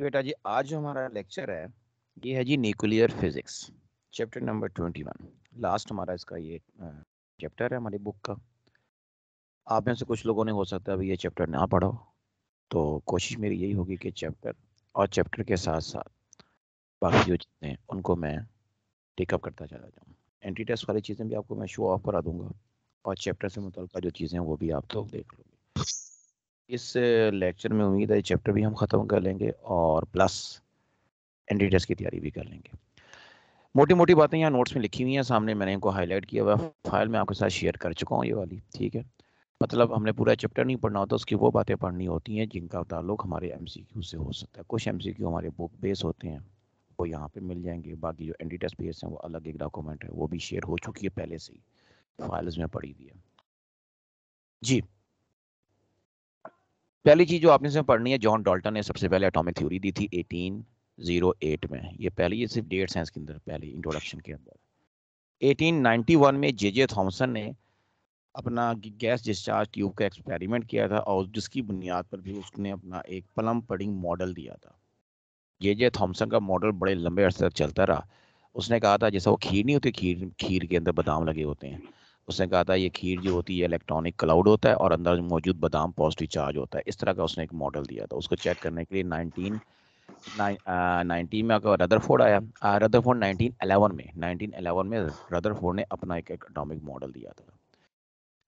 जी बेटा जी आज जो हमारा लेक्चर है ये है जी nuclear physics chapter number twenty one last हमारा इसका ये चैप्टर है हमारी बुक का आप में से कुछ लोगों ने हो सकता है अभी ये चैप्टर ना पढ़ो तो कोशिश मेरी यही होगी कि चैप्टर और चैप्टर के साथ साथ बाकी जो चीज़ें हैं उनको मैं टेकअप करता चला जाऊँ एंट्री टेस्ट वाली चीज़ें भी आपको मैं शो ऑफ करा दूंगा और चैप्टर से मुतल जो चीज़ें हैं वो भी आप लोग तो देख लो इस लेक्चर में उम्मीद है चैप्टर भी हम ख़त्म कर लेंगे और प्लस एन की तैयारी भी कर लेंगे मोटी मोटी बातें यहाँ नोट्स में लिखी हुई हैं सामने मैंने इनको हाईलाइट किया हुआ फाइल में आपके साथ शेयर कर चुका हूँ ये वाली ठीक है मतलब हमने पूरा चैप्टर नहीं पढ़ना होता उसकी वो बातें पढ़नी होती हैं जिनका ताल्लुक हमारे एम से हो सकता है कुछ एम हमारे बुक बेस होते हैं वो यहाँ पे मिल जाएंगे बाकी जो एन डी टेस्ट बेस हैं वो अलग एक डॉक्यूमेंट है वो भी शेयर हो चुकी है पहले से ही फाइल्स में पड़ी हुई है जी पहली चीज जो आपने इसमें पढ़नी है जॉन डॉल्टन ने सबसे पहले एटॉमिक थ्योरी दी थी 1808 में ये पहले ये सिर्फ डेट साइंस के अंदर पहले इंट्रोडक्शन के अंदर 1891 में जे जे थॉमसन ने अपना गैस डिस्चार्ज ट्यूब का एक्सपेरिमेंट किया था और जिसकी बुनियाद पर भी उसने अपना एक पलम पडिंग मॉडल दिया था जे जे थॉमसन का मॉडल बड़े लंबे अरसे तक चलता रहा उसने कहा था जैसा वो खीर नहीं होती खीर खीर के अंदर बादाम लगे होते हैं उसने कहा था ये खीर जो होती है इलेक्ट्रॉनिक क्लाउड होता है और अंदर मौजूद बादाम पॉजिटिव चार्ज होता है इस तरह का उसने एक मॉडल दिया था उसको चेक करने के लिए नाइनटीन नाइनटीन में अगर रदरफोर्ड आया रदरफोर्ड नाइनटीन एलेवन में नाइनटीन एलेवन में रदरफोर्ड ने अपना एक इकोनॉमिक मॉडल दिया था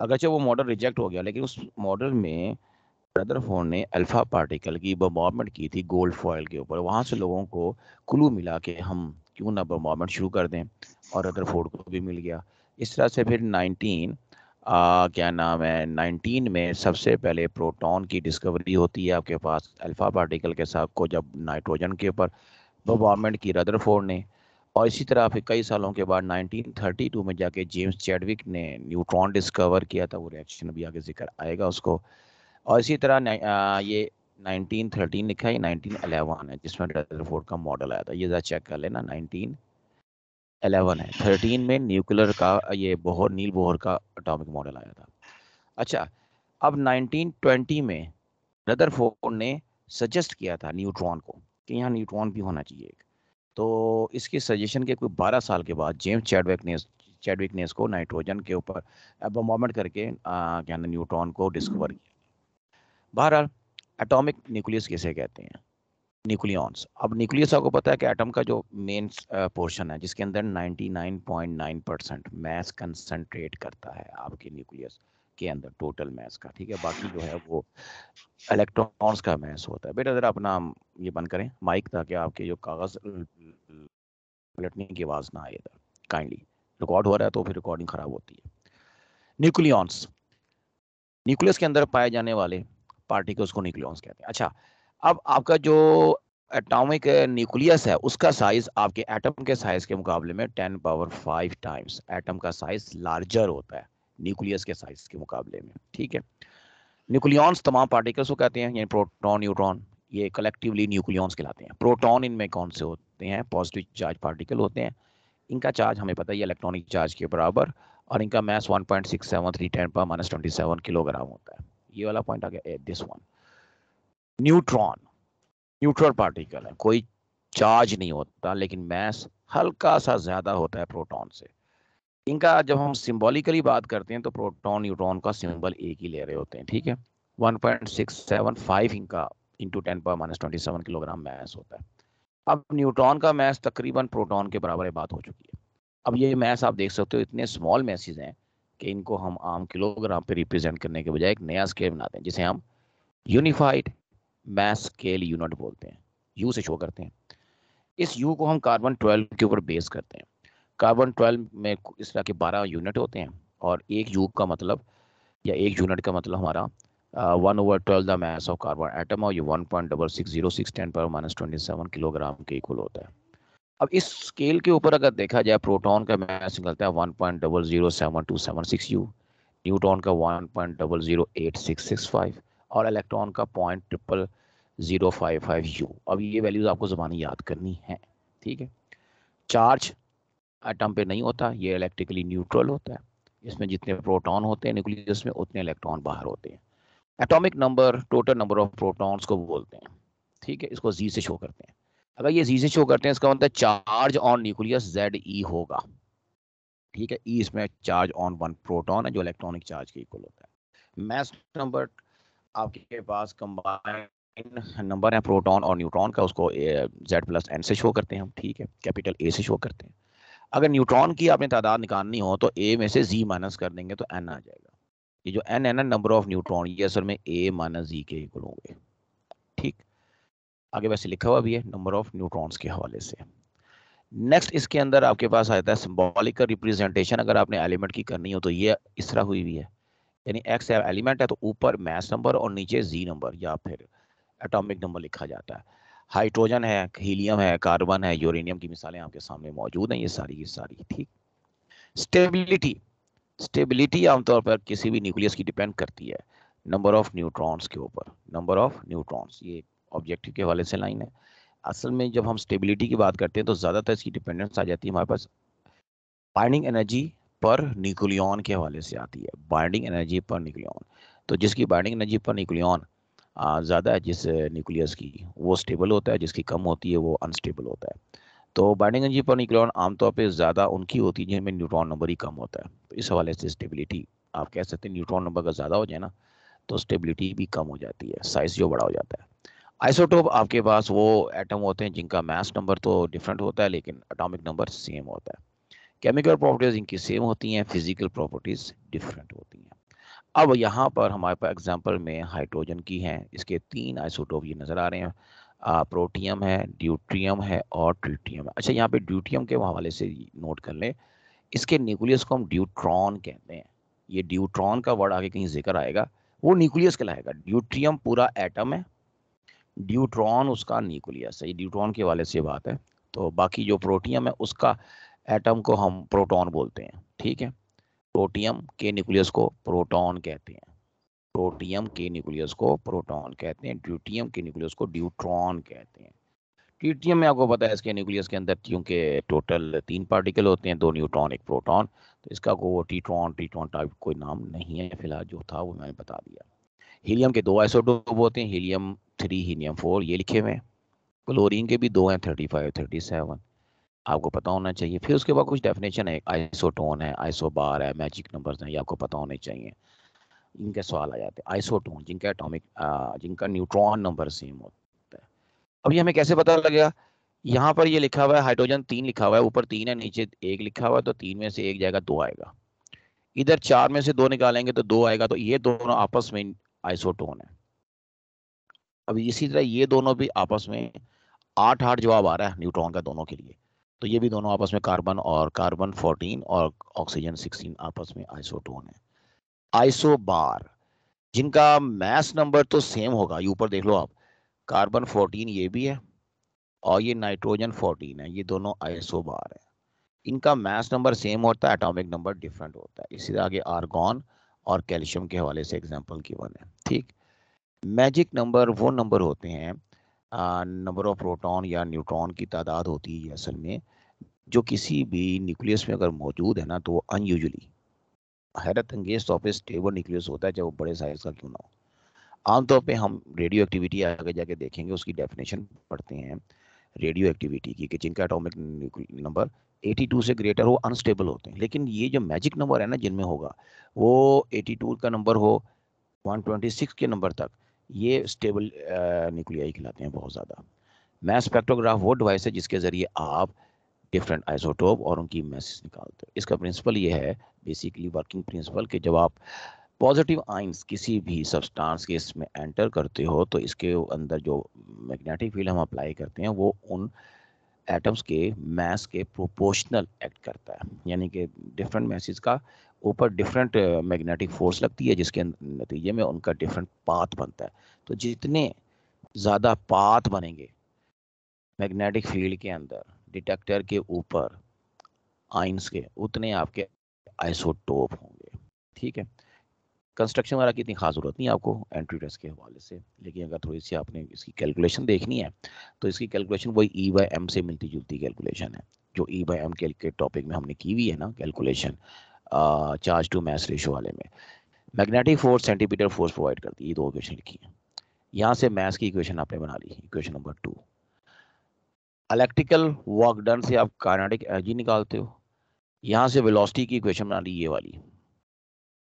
अगरचे वो मॉडल रिजेक्ट हो गया लेकिन उस मॉडल में रदरफोर्ड ने अल्फ़ा पार्टिकल की बम्बार्मेंट की थी गोल्ड फॉयल के ऊपर वहाँ से लोगों को क्लू मिला कि हम क्यों ना बम्बार्मेंट शुरू कर दें और रदरफोर्ड को भी मिल गया इस तरह से फिर 19 आ, क्या नाम है 19 में सबसे पहले प्रोटॉन की डिस्कवरी होती है आपके पास अल्फा पार्टिकल के साथ को जब नाइट्रोजन के ऊपर गवर्नमेंट की रदरफोर्ड ने और इसी तरह फिर कई सालों के बाद 1932 में जाके जेम्स चैडविक ने न्यूट्रॉन डिस्कवर किया था वो रिएक्शन भी आगे जिक्र आएगा उसको और इसी तरह ये 1913 लिखा है 1911 है जिसमें रदरफोर्ड का मॉडल आया था ये ज़रा चेक कर लेना एलेवन है थर्टीन में न्यूक्लियर का ये बोहर नील बोहर का अटोमिक मॉडल आया था अच्छा अब 1920 में रदरफोर्ड ने सजेस्ट किया था न्यूट्रॉन को कि यहाँ न्यूट्रॉन भी होना चाहिए एक तो इसके सजेशन के कोई 12 साल के बाद जेम्स चैडविक ने चैडविक ने इसको नाइट्रोजन के ऊपर मोमेंट करके क्या न्यूट्रॉन को डिस्कवर किया बहरहाल एटॉमिक न्यूक्लियस किसे कहते हैं न्यूक्लियॉन्स अब न्यूक्लियस आपको पता है कि एटम का जो मेन पोर्शन है जिसके अंदर 99.9 परसेंट मैस कंसंट्रेट करता है आपके न्यूक्लियस के अंदर टोटल मैस का ठीक है बाकी जो है वो इलेक्ट्रॉन्स का मैस होता है बेटा ज़रा अपना ये बंद करें माइक ताकि आपके जो कागज़ पलटने की आवाज़ ना आए इधर काइंडली रिकॉर्ड हो रहा है तो फिर रिकॉर्डिंग ख़राब होती है न्यूक्लियॉन्स न्यूक्लियस के अंदर पाए जाने वाले पार्टिकल्स को न्यूक्लियॉन्स कहते हैं अच्छा अब आपका जो एटॉमिक न्यूक्लियस है उसका साइज आपके एटम के साइज के मुकाबले में ten power five times atom का साइज लार्जर होता है न्यूक्लियस के साइज के मुकाबले में ठीक है न्यूक्लियॉन्स तमाम पार्टिकल्स को कहते हैं यानी प्रोटॉन न्यूट्रॉन ये कलेक्टिवली न्यूक्लियॉन्स कहलाते हैं प्रोटॉन इनमें कौन से होते हैं पॉजिटिव चार्ज पार्टिकल होते हैं इनका चार्ज हमें पता है इलेक्ट्रॉनिक चार्ज के बराबर और इनका मैस थ्री टेन पर माइनस ट्वेंटी सेवन किलोग्राम होता है ये वाला पॉइंट आ गया this one neutron neutral particle है कोई चार्ज नहीं होता लेकिन मैस हल्का सा ज़्यादा होता है प्रोटॉन से इनका जब हम सिंबॉलिकली बात करते हैं तो प्रोटॉन न्यूट्रॉन का सिंबल एक ही ले रहे होते हैं ठीक है 1.675 इनका इनटू 10 पर माइनस ट्वेंटी किलोग्राम मैस होता है अब न्यूट्रॉन का मैस तकरीबन प्रोटॉन के बराबर बात हो चुकी है अब ये मैस आप देख सकते हो इतने स्मॉल मैसेज हैं कि इनको हम आम किलोग्राम पे रिप्रेजेंट करने के बजाय एक नया स्केल बनाते हैं जिसे हम यूनिफाइड मैस स्केल यूनिट बोलते हैं यू से शो करते हैं इस यू को हम कार्बन ट्वेल्व के ऊपर बेस करते हैं कार्बन ट्वेल्व में इस तरह के बारह यूनिट होते हैं और एक यू का मतलब या एक यूनिट का मतलब हमारा one over twelve the mass of carbon atom और ये one point double six zero six ten पर माइनस ट्वेंटी सेवन किलोग्राम के इक्वल होता है अब इस स्केल के ऊपर अगर देखा जाए प्रोटॉन का मैस निकलता है one point double zero seven two seven six U neutron का one point double zero eight six six five और इलेक्ट्रॉन का point triple zero five five U अब ये वैल्यूज़ आपको ज़बानी याद करनी है ठीक है चार्ज एटम पे नहीं होता ये इलेक्ट्रिकली न्यूट्रल होता है इसमें जितने प्रोटॉन होते हैं न्यूक्लियस में उतने इलेक्ट्रॉन बाहर होते हैं atomic number total number of protons को बोलते हैं ठीक है इसको जी से शो करते हैं अगर ये जी से शो करते हैं इसका मतलब charge on nucleus Z E होगा ठीक है ई e इसमें चार्ज ऑन वन प्रोटॉन है जो इलेक्ट्रॉनिक चार्ज के इक्वल होता है मैस नंबर आपके पास कंबाइन नंबर है प्रोटॉन और न्यूट्रॉन का उसको जेड प्लस एन से शो करते हैं हम ठीक है कैपिटल ए से शो करते हैं अगर न्यूट्रॉन की आपने तादाद निकालनी हो तो ए में से जी माइनस कर देंगे तो एन आ जाएगा ये जो एन है ना नंबर ऑफ न्यूट्रॉन ये असल में ए माइनस जी के इक्वल होंगे ठीक आगे वैसे लिखा हुआ भी है नंबर ऑफ न्यूट्रॉन्स के हवाले से नेक्स्ट इसके अंदर आपके पास आ जाता है सिम्बॉलिक रिप्रेजेंटेशन अगर आपने एलिमेंट की करनी हो तो ये इस तरह हुई हुई है यानी एक्स एलिमेंट है तो ऊपर मैस नंबर और नीचे जी नंबर या फिर एटॉमिक नंबर लिखा जाता है हाइड्रोजन है हीलियम है कार्बन है यूरेनियम की मिसालें आपके सामने मौजूद हैं ये सारी की सारी ठीक स्टेबिलिटी स्टेबिलिटी आमतौर पर किसी भी न्यूक्लियस की डिपेंड करती है नंबर ऑफ न्यूट्रॉन्स के ऊपर नंबर ऑफ न्यूट्रॉन्स ये ऑब्जेक्टिव के हवाले से लाइन है असल में जब हम स्टेबिलिटी की बात करते हैं तो ज़्यादातर इसकी डिपेंडेंस आ जाती है हमारे पास बाइंडिंग एनर्जी पर न्यूक्लियन के हवाले से आती है बाइंडिंग एनर्जी पर न्यूक्लियन तो जिसकी बाइंडिंग एनर्जी पर न्यूक्लियन ज़्यादा है जिस न्यूक्लियस की वो स्टेबल होता है जिसकी कम होती है वो अनस्टेबल होता है तो बाइंडिंग एनर्जी पर न्यूक्लियन आमतौर पर ज़्यादा उनकी होती है जिनमें न्यूट्रॉन नंबर ही कम होता है तो इस हवाले से स्टेबिलिटी आप कह सकते हैं न्यूट्रॉन नंबर का ज़्यादा हो जाए ना तो स्टेबिलिटी भी कम हो जाती है साइज जो बड़ा हो जाता है आइसोटोप आपके पास वो एटम होते हैं जिनका मास नंबर तो डिफरेंट होता है लेकिन एटॉमिक नंबर सेम होता है केमिकल प्रॉपर्टीज इनकी सेम होती हैं फिजिकल प्रॉपर्टीज डिफरेंट होती हैं अब यहाँ पर हमारे पास एग्जाम्पल में हाइड्रोजन की हैं इसके तीन आइसोटोप ये नज़र आ रहे हैं आ, प्रोटियम है ड्यूट्रियम है और ट्रिटियम है अच्छा यहाँ पे ड्यूट्रियम के हवाले से नोट कर लें इसके न्यूक्लियस को हम ड्यूट्रॉन कहते हैं ये ड्यूट्रॉन का वर्ड आगे कहीं जिक्र आएगा वो न्यूक्लियस कहलाएगा ड्यूट्रियम पूरा एटम है ड्यूट्रॉन उसका न्यूक्लियस है ये ड्यूट्रॉन के वाले से बात है तो बाकी जो प्रोटियम है उसका एटम को हम प्रोटॉन बोलते हैं ठीक है प्रोटियम के न्यूक्लियस को प्रोटॉन कहते हैं प्रोटियम के न्यूक्लियस को प्रोटॉन कहते हैं ड्यूटियम के न्यूक्लियस को ड्यूट्रॉन कहते हैं ट्यूटियम में आपको पता है इसके न्यूक्लियस के अंदर क्योंकि टोटल तीन पार्टिकल होते हैं दो न्यूट्रॉन एक प्रोटॉन तो इसका को टीट्रॉन टीट्रॉन टाइप कोई नाम नहीं है फिलहाल जो था वो मैंने बता दिया हीलियम के दो आइसोटोप होते हैं हीलियम थ्री हीलियम फोर ये लिखे हुए हैं क्लोरीन के भी दो हैं थर्टी फाइव थर्टी सेवन आपको पता होना चाहिए फिर उसके बाद कुछ डेफिनेशन है आइसोटोन है आइसोबार है मैजिक नंबर्स हैं ये आपको पता होने चाहिए इनके सवाल आ जाते हैं आइसोटोन जिनका एटॉमिक जिनका न्यूट्रॉन नंबर सेम होता है अभी हमें कैसे पता लगेगा यहाँ पर ये लिखा हुआ है हाइड्रोजन तीन लिखा हुआ है ऊपर तीन है नीचे एक लिखा हुआ है तो तीन में से एक जाएगा दो आएगा इधर चार में से दो निकालेंगे तो दो आएगा तो ये दोनों आपस में आइसोटोन है अब इसी तरह ये दोनों भी आपस में आठ आठ जवाब आ रहा है न्यूट्रॉन का दोनों के लिए तो ये भी दोनों आपस में कार्बन और कार्बन 14 और ऑक्सीजन 16 आपस में आइसोटोन है आइसो बार जिनका मैस नंबर तो सेम होगा ये ऊपर देख लो आप कार्बन 14 ये भी है और ये नाइट्रोजन 14 है ये दोनों आइसो बार है इनका मैस नंबर सेम होता है एटॉमिक नंबर डिफरेंट होता है इसी आगे आर्गॉन और कैल्शियम के हवाले से एग्जाम्पल की वन है ठीक मैजिक नंबर वो नंबर होते हैं नंबर ऑफ प्रोटॉन या न्यूट्रॉन की तादाद होती है असल में जो किसी भी न्यूक्लियस में अगर मौजूद है ना तो वो अनयूजली हैरत अंगेज तौर पर स्टेबल न्यूक्लियस होता है चाहे वो बड़े साइज का क्यों ना हो आमतौर पर हम रेडियो एक्टिविटी आगे जाके देखेंगे उसकी डेफिनेशन पढ़ते हैं रेडियो एक्टिविटी की कि जिनका एटॉमिक नंबर 82 से ग्रेटर हो अनस्टेबल होते हैं लेकिन ये जो मैजिक नंबर है ना जिनमें होगा वो 82 का नंबर हो 126 के नंबर तक ये स्टेबल न्यूक्लियाई खिलाते हैं बहुत ज़्यादा मैथ स्पेक्ट्रोग्राफ वो डिवाइस है जिसके ज़रिए आप डिफरेंट आइसोटोप और उनकी मैसेज निकालते हो इसका प्रिंसिपल ये है बेसिकली वर्किंग प्रिंसिपल कि जब आप पॉजिटिव आइंस किसी भी सब्सटेंस के इसमें एंटर करते हो तो इसके अंदर जो मैग्नेटिक फील्ड हम अप्लाई करते हैं वो उन एटम्स के मैस के प्रोपोर्शनल एक्ट करता है यानी कि डिफरेंट मैसेज का ऊपर डिफरेंट मैग्नेटिक फोर्स लगती है जिसके नतीजे में उनका डिफरेंट पाथ बनता है तो जितने ज़्यादा पाथ बनेंगे मैग्नेटिक फील्ड के अंदर डिटेक्टर के ऊपर आइंस के उतने आपके आइसोटोप होंगे ठीक है कंस्ट्रक्शन वगैरह की इतनी खास जरूरत नहीं आपको एंट्री टेस्ट के हवाले से लेकिन अगर थोड़ी सी आपने इसकी कैलकुलेशन देखनी है तो इसकी कैलकुलेशन वही ई बाई एम से मिलती जुलती कैलकुलेशन है जो ई बाई एम के टॉपिक में हमने की हुई है ना calculation charge to mass ratio वाले में magnetic force centimetre force provide करती है ये दो इक्वेशन लिखी है यहाँ से मैथ्स की इक्वेशन आपने बना ली equation number two electrical work done से आप कार्नाटिक एनर्जी निकालते हो यहाँ से वेलोसिटी की इक्वेशन बना ली ये वाली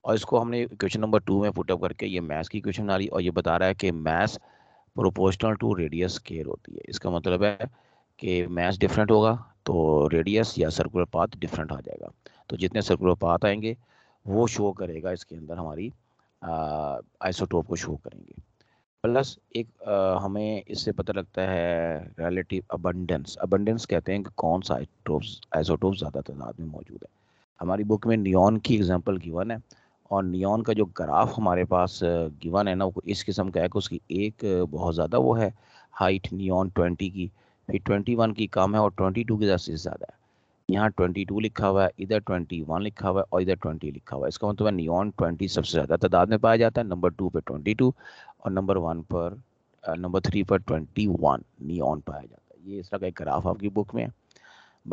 और इसको हमने इक्वेशन नंबर टू में पुटअप करके ये मैथ की इक्वेशन बना ली और ये बता रहा है कि mass proportional to radius square होती है इसका मतलब है कि मैथ डिफरेंट होगा तो रेडियस या सर्कुलर पाथ डिफरेंट आ जाएगा तो जितने सर्कुलर पाथ आएंगे वो शो करेगा इसके अंदर हमारी आइसोटोप को शो करेंगे प्लस एक आ, हमें इससे पता लगता है रिलेटिव अबंडेंस अबंडेंस कहते हैं कि कौन सा आइसोटोप्स आइसोटोप्स ज़्यादा तादाद में मौजूद है हमारी बुक में नियॉन की एग्जांपल गिवन है और नियॉन का जो ग्राफ हमारे पास गिवन है ना वो इस किस्म का है कि उसकी एक बहुत ज़्यादा वो है हाइट नियॉन ट्वेंटी की फिर ट्वेंटी वन की कम है और ट्वेंटी टू की ज़्यादा ज़्यादा है यहाँ ट्वेंटी टू लिखा हुआ है इधर ट्वेंटी वन लिखा हुआ है और इधर ट्वेंटी लिखा हुआ है इसका मतलब नियॉन ट्वेंटी सबसे ज़्यादा तादाद में पाया जाता है नंबर टू पर ट्वेंटी टू और नंबर वन पर नंबर थ्री पर ट्वेंटी वन नी ऑन पाया जाता है ये इस तरह का एक ग्राफ आपकी बुक में है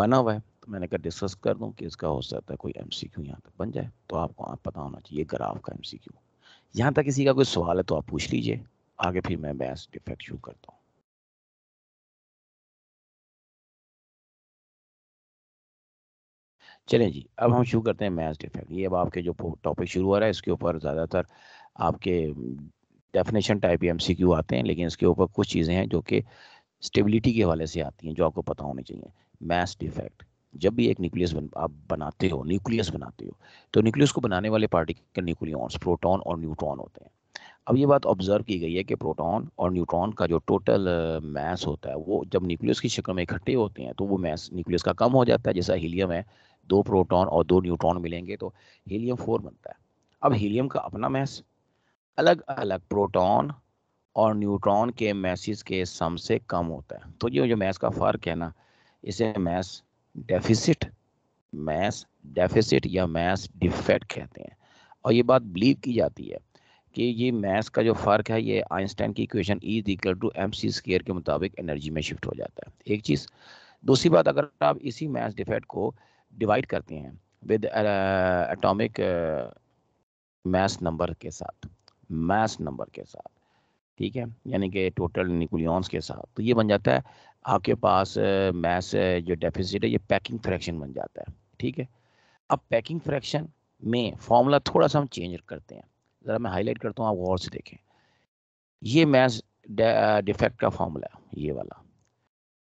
बना हुआ है तो मैंने कहा डिस्कस कर दूं कि इसका हो सकता है कोई एम सी क्यू यहाँ तक बन जाए तो आपको आप पता होना चाहिए ग्राफ का एम सी क्यू यहाँ तक किसी का कोई सवाल है तो आप पूछ लीजिए आगे फिर मैं बहस डिफेक्ट शुरू करता हूँ चलें जी अब हम शुरू करते हैं मैथ्स डिफेक्ट ये अब आपके जो टॉपिक शुरू हो रहा है इसके ऊपर ज़्यादातर आपके definition type M C Q आते हैं लेकिन इसके ऊपर कुछ चीज़ें हैं जो कि स्टेबिलिटी के हवाले से आती हैं जो आपको पता होनी चाहिए मैस डिफेक्ट जब भी एक न्यूक्लियस बन, आप बनाते हो न्यूक्लियस बनाते हो तो न्यूक्लियस को बनाने वाले पार्टिकल न्यूक्लियॉन्स प्रोटॉन और न्यूट्रॉन होते हैं अब ये बात ऑब्जर्व की गई है कि प्रोटॉन और न्यूट्रॉन का जो टोटल मैस uh, होता है वो जब न्यूक्लियस की शक्ल में इकट्ठे होते हैं तो वो मैस न्यूक्लियस का कम हो जाता है जैसा हीलियम है दो प्रोटॉन और दो न्यूट्रॉन मिलेंगे तो हीलियम फोर बनता है अब हीलियम का अपना मैस अलग अलग प्रोटॉन और न्यूट्रॉन के मैसेज के सम से कम होता है तो ये जो मैस का फ़र्क है ना इसे मैस डेफिसिट मैस डेफिसिट या मैस डिफेक्ट कहते हैं और ये बात बिलीव की जाती है कि ये मैस का जो फ़र्क है ये आइंस्टाइन की equation E equal to M C square के मुताबिक एनर्जी में शिफ्ट हो जाता है एक चीज़ दूसरी बात अगर आप इसी मैस डिफेक्ट को डिवाइड करते हैं with atomic uh, uh, mass number के साथ मास नंबर के साथ ठीक है यानी कि टोटल निकुलियंस के साथ तो ये बन जाता है आपके पास मास जो डेफिसिट है ये पैकिंग फ्रैक्शन बन जाता है ठीक है अब पैकिंग फ्रैक्शन में फॉर्मूला थोड़ा सा हम चेंज करते हैं ज़रा मैं हाईलाइट करता हूँ आप गौर से देखें ये मैस डिफेक्ट का फॉर्मूला है ये वाला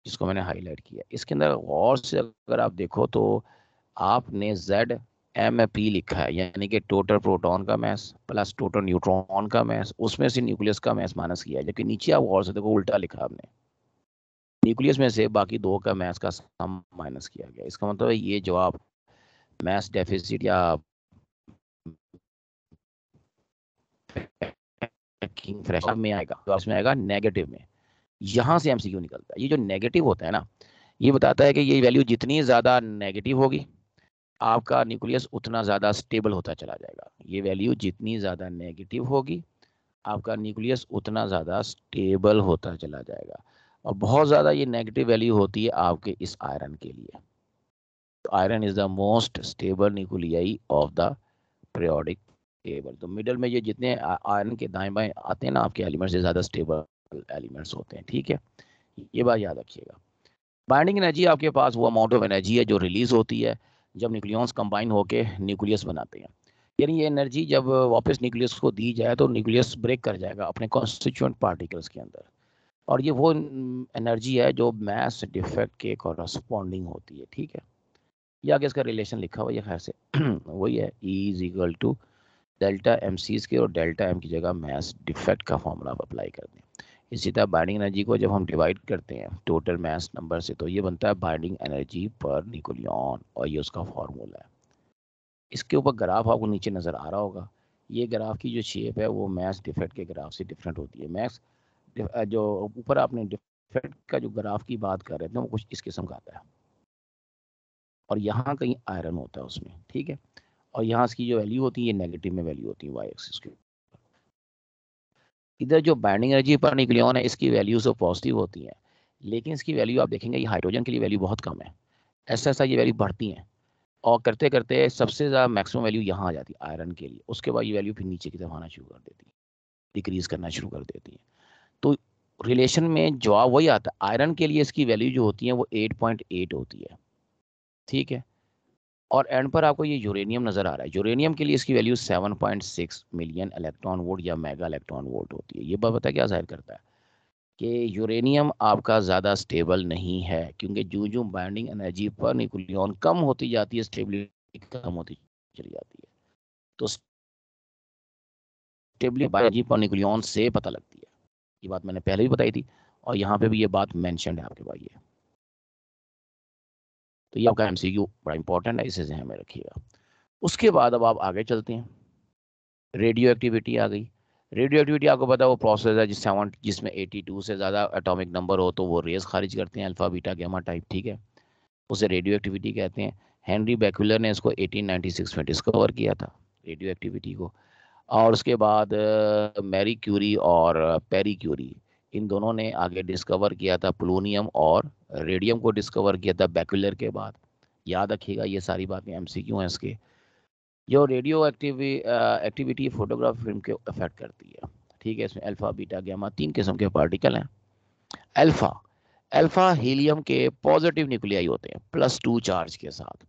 जिसको मैंने हाईलाइट किया इसके अंदर गौर से अगर आप देखो तो आपने जेड एम ए पी लिखा है यानी कि टोटल प्रोटॉन का मैस प्लस टोटल न्यूट्रॉन का मैस उसमें से न्यूक्लियस का मैस माइनस किया है जबकि नीचे आप और से देखो उल्टा लिखा आपने न्यूक्लियस में से बाकी दो का मैस का सम माइनस किया गया इसका मतलब है ये जवाब मैस डेफिसिट या किंग फ्रेशर में आएगा तो इसमें आएगा नेगेटिव में यहाँ से एमसीक्यू निकलता है ये जो नेगेटिव होता है ना ये बताता है कि ये वैल्यू जितनी ज़्यादा नेगेटिव होगी आपका न्यूक्लियस उतना ज़्यादा स्टेबल होता चला जाएगा ये वैल्यू जितनी ज़्यादा नेगेटिव होगी आपका न्यूक्लियस उतना ज़्यादा स्टेबल होता चला जाएगा और बहुत ज़्यादा ये नेगेटिव वैल्यू होती है आपके इस आयरन के लिए तो iron is the most stable nuclei of the periodic table तो मिडल में ये जितने आयरन के दाएँ बाएं आते हैं ना आपके एलिमेंट्स ये ज़्यादा स्टेबल एलिमेंट्स होते हैं ठीक है ये बात याद रखिएगा बाइंडिंग एनर्जी आपके पास वो अमाउंट ऑफ एनर्जी है जो रिलीज होती है जब न्यूक्लियॉन्स कंबाइन होकर न्यूक्लियस बनाते हैं यानी ये एनर्जी जब वापस न्यूक्लियस को दी जाए तो न्यूक्लियस ब्रेक कर जाएगा अपने कॉन्स्टिट्यूंट पार्टिकल्स के अंदर और ये वो एनर्जी है जो मैस डिफेक्ट के कॉरस्पॉन्डिंग होती है ठीक है या आगे इसका रिलेशन लिखा हुआ है खैर से वही है E is equal to delta M सीज के और डेल्टा एम की जगह मैस डिफेक्ट का फॉर्मूला आप अप्लाई कर दें इसी तरह बाइंडिंग एनर्जी को जब हम डिवाइड करते हैं टोटल मैस नंबर से तो ये बनता है बाइंडिंग एनर्जी पर निकोलियन और ये उसका फार्मूला है इसके ऊपर ग्राफ आपको नीचे नज़र आ रहा होगा ये ग्राफ की जो शेप है वो मैथ डिफेक्ट के ग्राफ से डिफरेंट होती है मैथ जो ऊपर आपने डिफेक्ट का जो ग्राफ की बात कर रहे थे वो कुछ इस किस्म का आता है और यहाँ कहीं आयरन होता है उसमें ठीक है और यहाँ इसकी जो वैल्यू होती है ये नेगेटिव में वैल्यू होती है वाई एक्सिस की इधर जो बाइंडिंग एनर्जी पर निक्लियन है इसकी वैल्यूज पॉजिटिव होती हैं लेकिन इसकी वैल्यू आप देखेंगे ये हाइड्रोजन के लिए वैल्यू बहुत कम है ऐसा ऐसा ये वैल्यू बढ़ती हैं और करते करते सबसे ज़्यादा मैक्सिमम वैल्यू यहाँ आ जाती है आयरन के लिए उसके बाद ये वैल्यू फिर नीचे की तरफ आना शुरू कर देती है डिक्रीज़ करना शुरू कर देती है तो रिलेशन में जवाब वही आता है आयरन के लिए इसकी वैल्यू जो होती है वो 8.8 होती है ठीक है और एंड पर आपको ये यूरेनियम नज़र आ रहा है यूरेनियम के लिए इसकी वैल्यू 7.6 मिलियन इलेक्ट्रॉन वोल्ट या मेगा इलेक्ट्रॉन वोल्ट होती है ये बात पता क्या जाहिर करता है कि यूरेनियम आपका ज़्यादा स्टेबल नहीं है क्योंकि जो जो बाइंडिंग एनर्जी पर निकुलियन कम होती जाती है स्टेबिलिटी कम होती चली जाती है तो स्टेबिलिटी पर निकुलियन से पता लगती है ये बात मैंने पहले भी बताई थी और यहाँ पर भी ये बात मैंशनड है आपके पास ये तो ये आपका एमसीक्यू बड़ा इंपॉर्टेंट है इसे हमें रखिएगा उसके बाद अब आप आगे चलते हैं रेडियो एक्टिविटी आ गई रेडियो एक्टिविटी आपको पता है वो प्रोसेस है जिससे सेवन जिसमें 82 से ज़्यादा एटॉमिक नंबर हो तो वो रेस खारिज करते हैं अल्फा बीटा गैमा टाइप ठीक है उसे रेडियो एक्टिविटी कहते हैं हेनरी बैकुलर ने इसको 1896 में डिस्कवर किया था रेडियो एक्टिविटी को और उसके बाद मैरी क्यूरी और पेरी क्यूरी इन दोनों ने आगे डिस्कवर किया था प्लूनियम और रेडियम को डिस्कवर किया था बैकुलर के बाद याद रखिएगा ये सारी बातें एम सी क्यू हैं इसके जो radio activi activity photograph film के अफेक्ट करती है ठीक है इसमें अल्फ़ा बीटा गैमा तीन किस्म के पार्टिकल हैं अल्फ़ा अल्फ़ा हीलियम के पॉजिटिव न्यूक्लियाई होते हैं प्लस टू चार्ज के साथ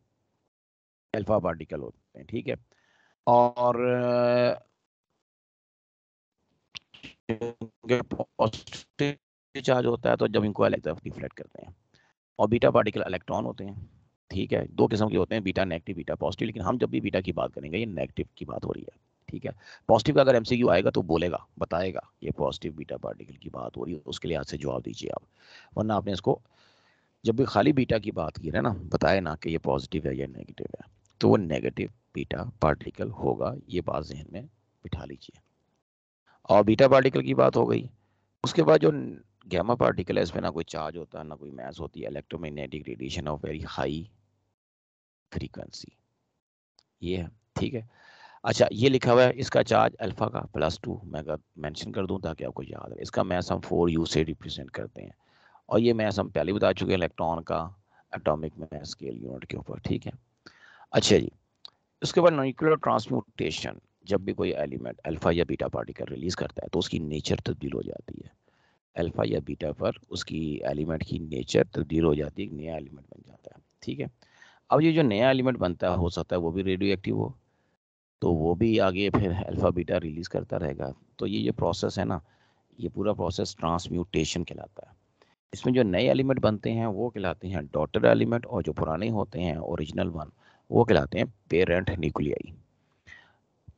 अल्फ़ा पार्टिकल होते हैं ठीक है और क्योंकि पॉजिटिव चार्ज होता है तो जब इनको रिफ्लेक्ट करते हैं और बीटा पार्टिकल इलेक्ट्रॉन होते हैं ठीक है दो किस्म के होते हैं बीटा नेगेटिव बीटा पॉजिटिव लेकिन हम जब भी बीटा की बात करेंगे ये नेगेटिव की बात हो रही है ठीक है पॉजिटिव का अगर एम आएगा तो बोलेगा बताएगा ये पॉजिटिव बीटा पार्टिकल की बात हो रही है उसके लिए आज से जवाब दीजिए आप वरना आपने इसको जब भी खाली बीटा की बात की है ना बताए ना कि ये पॉजिटिव है या नेगेटिव है तो वो नेगेटिव बीटा पार्टिकल होगा ये बात जहन में बिठा लीजिए और बीटा पार्टिकल की बात हो गई उसके बाद जो गैमा पार्टिकल है इसमें ना कोई चार्ज होता है ना कोई मैस होती है electromagnetic radiation of very high frequency ये है ठीक है अच्छा ये लिखा हुआ है इसका चार्ज अल्फा का प्लस टू मैं अगर मैंशन कर दूँ ताकि आपको याद रहे इसका मैस हम फोर यू से रिप्रेजेंट करते हैं और ये मैस हम पहले बता चुके हैं इलेक्ट्रॉन का एटॉमिक मैस स्केल यूनिट के ऊपर ठीक है अच्छा जी उसके बाद न्यूक्लियर ट्रांसम्यूटेशन जब भी कोई एलिमेंट अल्फ़ा या बीटा पार्टिकल रिलीज़ करता है तो उसकी नेचर तब्दील हो जाती है अल्फ़ा या बीटा पर उसकी एलिमेंट की नेचर तब्दील हो जाती है नया एलिमेंट बन जाता है ठीक है अब ये जो नया एलिमेंट बनता है हो सकता है वो भी रेडियो एक्टिव हो तो वो भी आगे फिर अल्फ़ा बीटा रिलीज़ करता रहेगा तो ये जो प्रोसेस है ना ये पूरा प्रोसेस ट्रांसम्यूटेशन कहलाता है इसमें जो नए एलिमेंट बनते हैं वो कहलाते हैं डॉटर एलिमेंट और जो पुराने होते हैं ओरिजिनल वन वो कहलाते हैं पेरेंट न्यूक्लियाई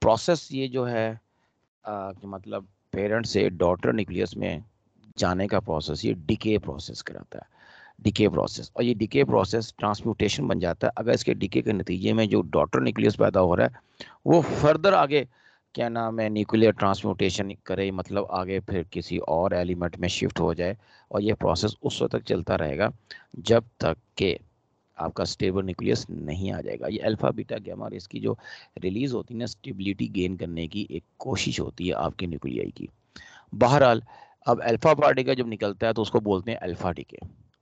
प्रोसेस ये जो है आ, कि मतलब पेरेंट से डॉटर न्यूक्लियस में जाने का प्रोसेस ये डिके प्रोसेस कराता है डिके प्रोसेस और ये डिके प्रोसेस ट्रांसम्यूटेशन बन जाता है अगर इसके डिके के नतीजे में जो डॉटर न्यूक्लियस पैदा हो रहा है वो फर्दर आगे क्या नाम है न्यूक्लियर ट्रांसम्यूटेशन करे मतलब आगे फिर किसी और एलिमेंट में शिफ्ट हो जाए और ये प्रोसेस उस वक्त तक चलता रहेगा जब तक के आपका स्टेबल न्यूक्लियस नहीं आ जाएगा ये अल्फ़ा बीटा गैमा और इसकी जो रिलीज़ होती है ना स्टेबिलिटी गेन करने की एक कोशिश होती है आपके न्यूक्लियाई की बहरहाल अब अल्फ़ा पार्टिकल जब निकलता है तो उसको बोलते हैं अल्फ़ा डीके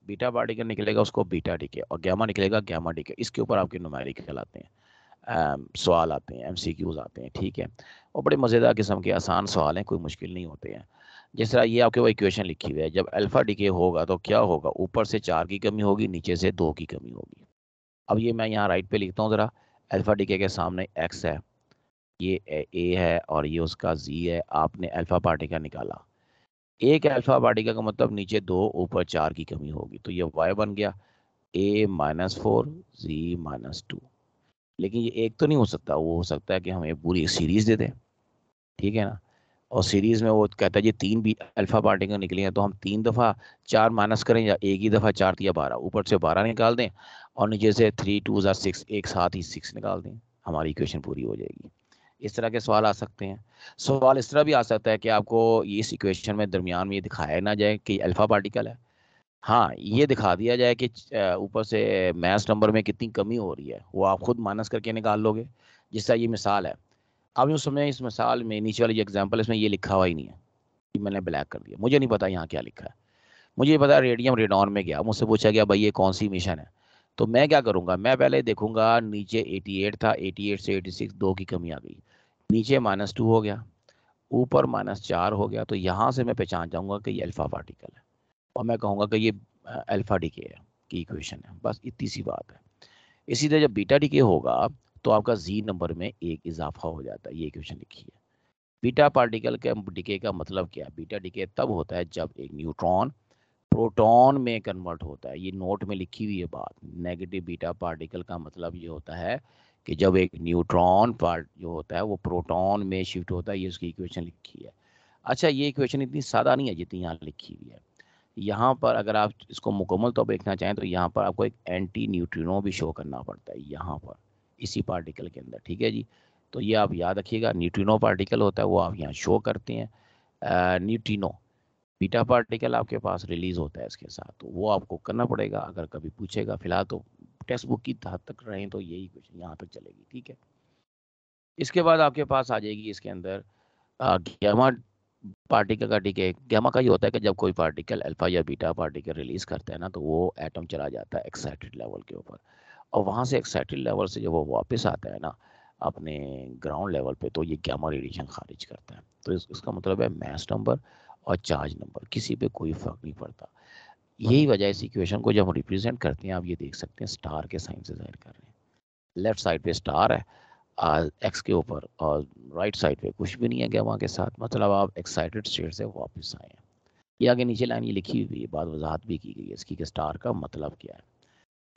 बीटा पार्टिकल निकलेगा उसको बीटा डीके और गैमा निकलेगा गैमा डीके इसके ऊपर आपके नुमेरिकल आते हैं सवाल आते हैं एम आते हैं ठीक है और बड़े मज़ेदार किस्म के आसान सवाल हैं कोई मुश्किल नहीं होते हैं जिस तरह ये आपके वो इक्वेशन लिखी हुई है जब अल्फा डीके होगा तो क्या होगा ऊपर से चार की कमी होगी नीचे से दो की कमी होगी अब ये मैं यहाँ राइट पे लिखता हूँ ज़रा अल्फा डीके के सामने एक्स है ये ए है और ये उसका जी है आपने अल्फा पार्टिका निकाला एक अल्फा पार्टिका का मतलब नीचे दो ऊपर चार की कमी होगी तो ये वाई बन गया A minus four Z minus two लेकिन ये एक तो नहीं हो सकता वो हो सकता है कि हमें पूरी सीरीज दे दें ठीक है ना और सीरीज़ में वो कहता है जी तीन भी अल्फ़ा पार्टिकल निकली हैं तो हम तीन दफ़ा चार माइनस करें या एक ही दफ़ा चार या बारह ऊपर से बारह निकाल दें और नीचे से थ्री टू ज़ार सिक्स एक साथ ही सिक्स निकाल दें हमारी इक्वेशन पूरी हो जाएगी इस तरह के सवाल आ सकते हैं सवाल इस तरह भी आ सकता है कि आपको इस इक्वेशन में दरमियान में ये दिखाया ना जाए कि अल्फ़ा पार्टिकल है हाँ ये दिखा दिया जाए कि ऊपर से मैथ नंबर में कितनी कमी हो रही है वो आप खुद माइनस करके निकाल लोगे जिस ये मिसाल है अब यूँ समझें इस मिसाल में नीचे वाली एग्जाम्पल इसमें ये लिखा हुआ ही नहीं है कि मैंने ब्लैक कर दिया मुझे नहीं पता यहाँ क्या लिखा है मुझे पता रेडियम रेडॉन में गया मुझसे पूछा गया भाई ये कौन सी मिशन है तो मैं क्या करूँगा मैं पहले देखूंगा नीचे 88 था 88 से 86 दो की कमी आ गई नीचे माइनस टू हो गया ऊपर माइनस चार हो गया तो यहाँ से मैं पहचान जाऊँगा कि ये अल्फ़ा पार्टिकल है और मैं कहूँगा कि ये अल्फ़ा डी के है की इक्वेशन है बस इतनी सी बात है इसी तरह जब बीटा डी के होगा तो आपका जी नंबर में एक इजाफा हो जाता है ये क्वेश्चन लिखिए बीटा पार्टिकल के डिके का मतलब क्या है बीटा डिके तब होता है जब एक न्यूट्रॉन प्रोटॉन में कन्वर्ट होता है ये नोट में लिखी हुई है बात नेगेटिव बीटा पार्टिकल का मतलब ये होता है कि जब एक न्यूट्रॉन पार्ट जो होता है वो प्रोटॉन में शिफ्ट होता है ये उसकी इक्वेशन लिखी है अच्छा ये इक्वेशन इतनी सादा नहीं है जितनी यहाँ लिखी हुई है यहाँ पर अगर आप इसको मुकम्मल तौर पर देखना चाहें तो यहाँ पर आपको एक एंटी न्यूट्रिनो भी शो करना पड़ता है यहाँ पर इसी पार्टिकल के अंदर ठीक है जी तो ये आप याद रखिएगा न्यूट्रिनो पार्टिकल होता है वो आप यहाँ शो करते हैं न्यूट्रिनो बीटा पार्टिकल आपके पास रिलीज होता है इसके साथ तो वो आपको करना पड़ेगा अगर कभी पूछेगा फिलहाल तो टेक्स्ट बुक की हद तक रहें तो यही कुछ यहाँ तक चलेगी ठीक है इसके बाद आपके पास आ जाएगी इसके अंदर गैमा पार्टिकल का ठीक है गैमा का ये होता है कि जब कोई पार्टिकल अल्फा या बीटा पार्टिकल रिलीज करता है ना तो वो एटम चला जाता है एक्साइटेड लेवल के ऊपर और वहाँ से एक्साइटेड लेवल से जब वो वापस आता है ना अपने ग्राउंड लेवल पे तो ये गैमा रेडिएशन खारिज करता है तो इस, इसका मतलब है मैस नंबर और चार्ज नंबर किसी पे कोई फ़र्क नहीं पड़ता यही हम्म। वजह इस इक्वेशन को जब हम रिप्रेजेंट करते हैं आप ये देख सकते हैं स्टार के साइन से जाहिर कर रहे हैं लेफ्ट साइड पे स्टार है एक्स के ऊपर और राइट साइड पे कुछ भी नहीं है गैमा के साथ मतलब आप एक्साइटेड स्टेट से वापस आए हैं ये आगे नीचे लाइन ये लिखी हुई है बात वजाहत भी की गई है इसकी कि स्टार का मतलब क्या है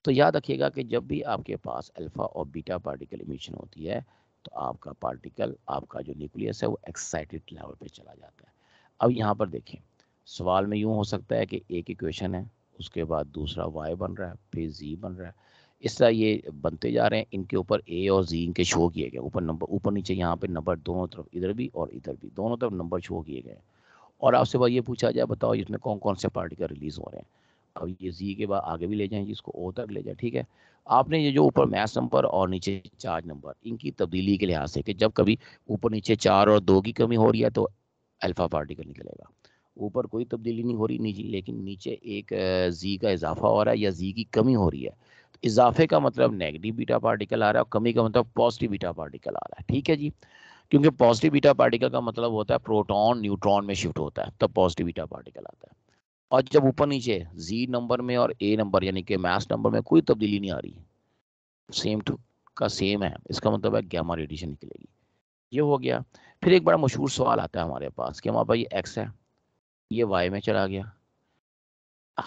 तो याद रखिएगा कि जब भी आपके पास अल्फ़ा और बीटा पार्टिकल इमिशन होती है तो आपका पार्टिकल आपका जो न्यूक्लियस है वो एक्साइटेड लेवल पे चला जाता है अब यहाँ पर देखें सवाल में यूँ हो सकता है कि एक इक्वेशन है उसके बाद दूसरा वाई बन रहा है फिर जी बन रहा है इस तरह ये बनते जा रहे हैं इनके ऊपर ए और जी इनके शो किए गए ऊपर नंबर ऊपर नीचे यहाँ पे नंबर दोनों तरफ इधर भी और इधर भी दोनों तरफ नंबर शो किए गए और आपसे बात ये पूछा जाए बताओ इसमें कौन कौन से पार्टिकल रिलीज़ हो रहे हैं अब ये जी के बाद आगे भी ले जाएं इसको ओ तक ले जाए ठीक है आपने ये जो ऊपर मैथ नंबर और नीचे चार्ज नंबर इनकी तब्दीली के लिहाज से कि जब कभी ऊपर नीचे चार और दो की कमी हो रही है तो अल्फ़ा पार्टिकल निकलेगा ऊपर कोई तब्दीली नहीं हो रही नीचे लेकिन नीचे एक जी का इजाफा हो रहा है या जी की कमी हो रही है तो इजाफे का मतलब नेगेटिव बीटा पार्टिकल आ रहा है और कमी का मतलब पॉजिटिव बीटा पार्टिकल आ रहा है ठीक है जी क्योंकि पॉजिटिव बीटा पार्टिकल का मतलब होता है प्रोटॉन न्यूट्रॉन में शिफ्ट होता है तब पॉजिटिव बीटा पार्टिकल आता है और जब ऊपर नीचे जी नंबर में और ए नंबर यानी कि मैथ नंबर में कोई तब्दीली नहीं आ रही सेम टू का सेम है इसका मतलब है गैमा रेडिएशन निकलेगी ये हो गया फिर एक बड़ा मशहूर सवाल आता है हमारे पास कि हमारे पास ये एक्स है ये वाई में चला गया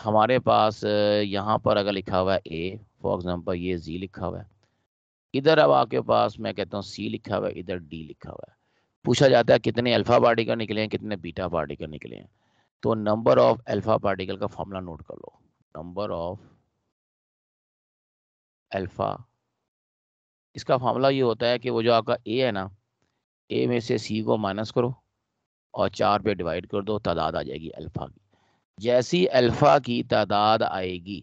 हमारे पास यहाँ पर अगर लिखा हुआ है ए फॉर एग्जांपल ये जी लिखा हुआ है इधर अब आपके पास मैं कहता हूँ सी लिखा हुआ है इधर डी लिखा हुआ है पूछा जाता है कितने अल्फा पार्टिकल निकले हैं कितने बीटा पार्टिकल निकले हैं तो नंबर ऑफ अल्फा पार्टिकल का फॉर्मूला नोट कर लो नंबर ऑफ अल्फा इसका फॉर्मूला ये होता है कि वो जो आपका ए है ना ए में से सी को माइनस करो और चार पे डिवाइड कर दो तादाद आ जाएगी अल्फा की जैसी अल्फा की तादाद आएगी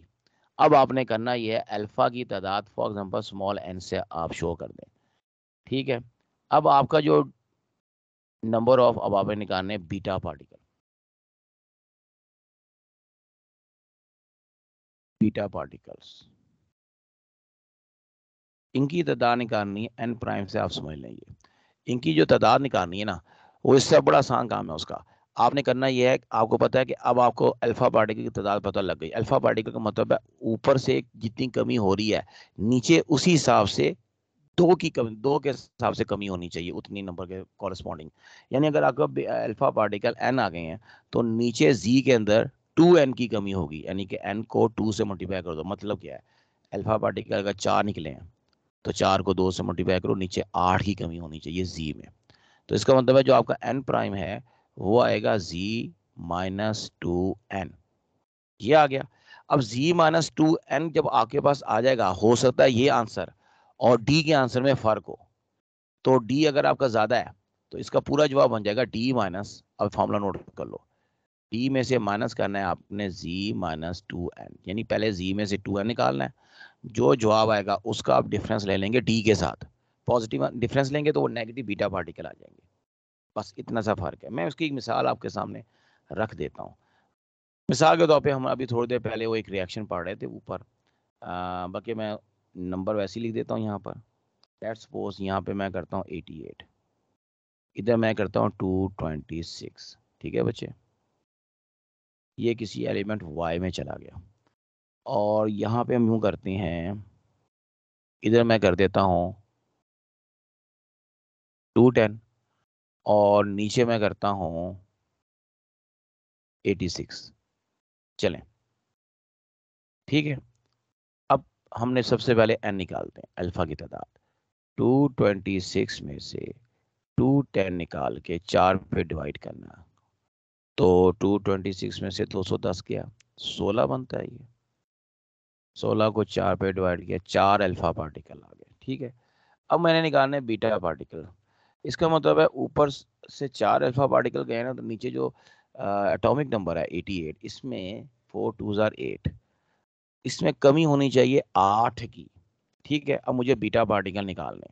अब आपने करना यह है अल्फा की तादाद फॉर एग्जांपल स्मॉल एन से आप शो कर दें ठीक है अब आपका जो नंबर ऑफ अब आपने निकालने बीटा पार्टिकल beta particles. इनकी तादाद निकालनी है एन प्राइम से आप समझ लेंगे इनकी जो तादाद निकालनी है ना वो इससे बड़ा आसान काम है उसका आपने करना यह है आपको पता है कि अब आपको अल्फ़ा पार्टिकल की तादाद पता लग गई अल्फ़ा पार्टिकल का मतलब है ऊपर से जितनी कमी हो रही है नीचे उसी हिसाब से दो की कमी दो के हिसाब से कमी होनी चाहिए उतनी नंबर के कॉरस्पॉन्डिंग यानी अगर आपको अल्फ़ा पार्टिकल एन आ गए हैं तो नीचे जी के अंदर टू एन की कमी होगी यानी कि एन को टू से मल्टीप्लाई कर दो मतलब क्या है अल्फा पार्टिकल अगर चार निकले हैं तो चार को दो से मल्टीप्लाई करो नीचे आठ की कमी होनी चाहिए जी में तो इसका मतलब है जो आपका एन प्राइम है वो आएगा जी माइनस टू एन ये आ गया अब जी माइनस टू एन जब आपके पास आ जाएगा हो सकता है ये आंसर और डी के आंसर में फ़र्क हो तो डी अगर आपका ज़्यादा है तो इसका पूरा जवाब बन जाएगा डी माइनस अब फॉर्मूला नोट कर लो डी में से माइनस करना है आपने जी माइनस टू एन यानी पहले जी में से टू एन निकालना है जो जवाब आएगा उसका आप डिफरेंस ले लेंगे डी के साथ पॉजिटिव डिफरेंस लेंगे तो वो नेगेटिव बीटा पार्टिकल आ जाएंगे बस इतना सा फर्क है मैं उसकी एक मिसाल आपके सामने रख देता हूँ मिसाल के तौर पर हम अभी थोड़ी देर पहले वो एक रिएक्शन पढ़ रहे थे ऊपर बाकी मैं नंबर वैसे ही लिख देता हूँ यहाँ पर लेट्स सपोज यहाँ पे मैं करता हूँ 88 इधर मैं करता हूँ 226 ठीक है बच्चे ये किसी एलिमेंट वाई में चला गया और यहाँ पे हम यूँ करते हैं इधर मैं कर देता हूँ टू टेन और नीचे मैं करता हूँ एटी सिक्स चलें ठीक है अब हमने सबसे पहले एन निकालते हैं अल्फ़ा की तादाद टू ट्वेंटी सिक्स में से टू टेन निकाल के चार पे डिवाइड करना तो 226 में से 210 गया 16 बनता है ये 16 को चार पे डिवाइड किया चार अल्फा पार्टिकल आ गए ठीक है अब मैंने निकालना है बीटा पार्टिकल इसका मतलब है ऊपर से चार अल्फा पार्टिकल गए ना तो नीचे जो एटॉमिक नंबर है 88 इसमें फोर टू ज़ार एट इसमें कमी होनी चाहिए आठ की ठीक है अब मुझे बीटा पार्टिकल निकालने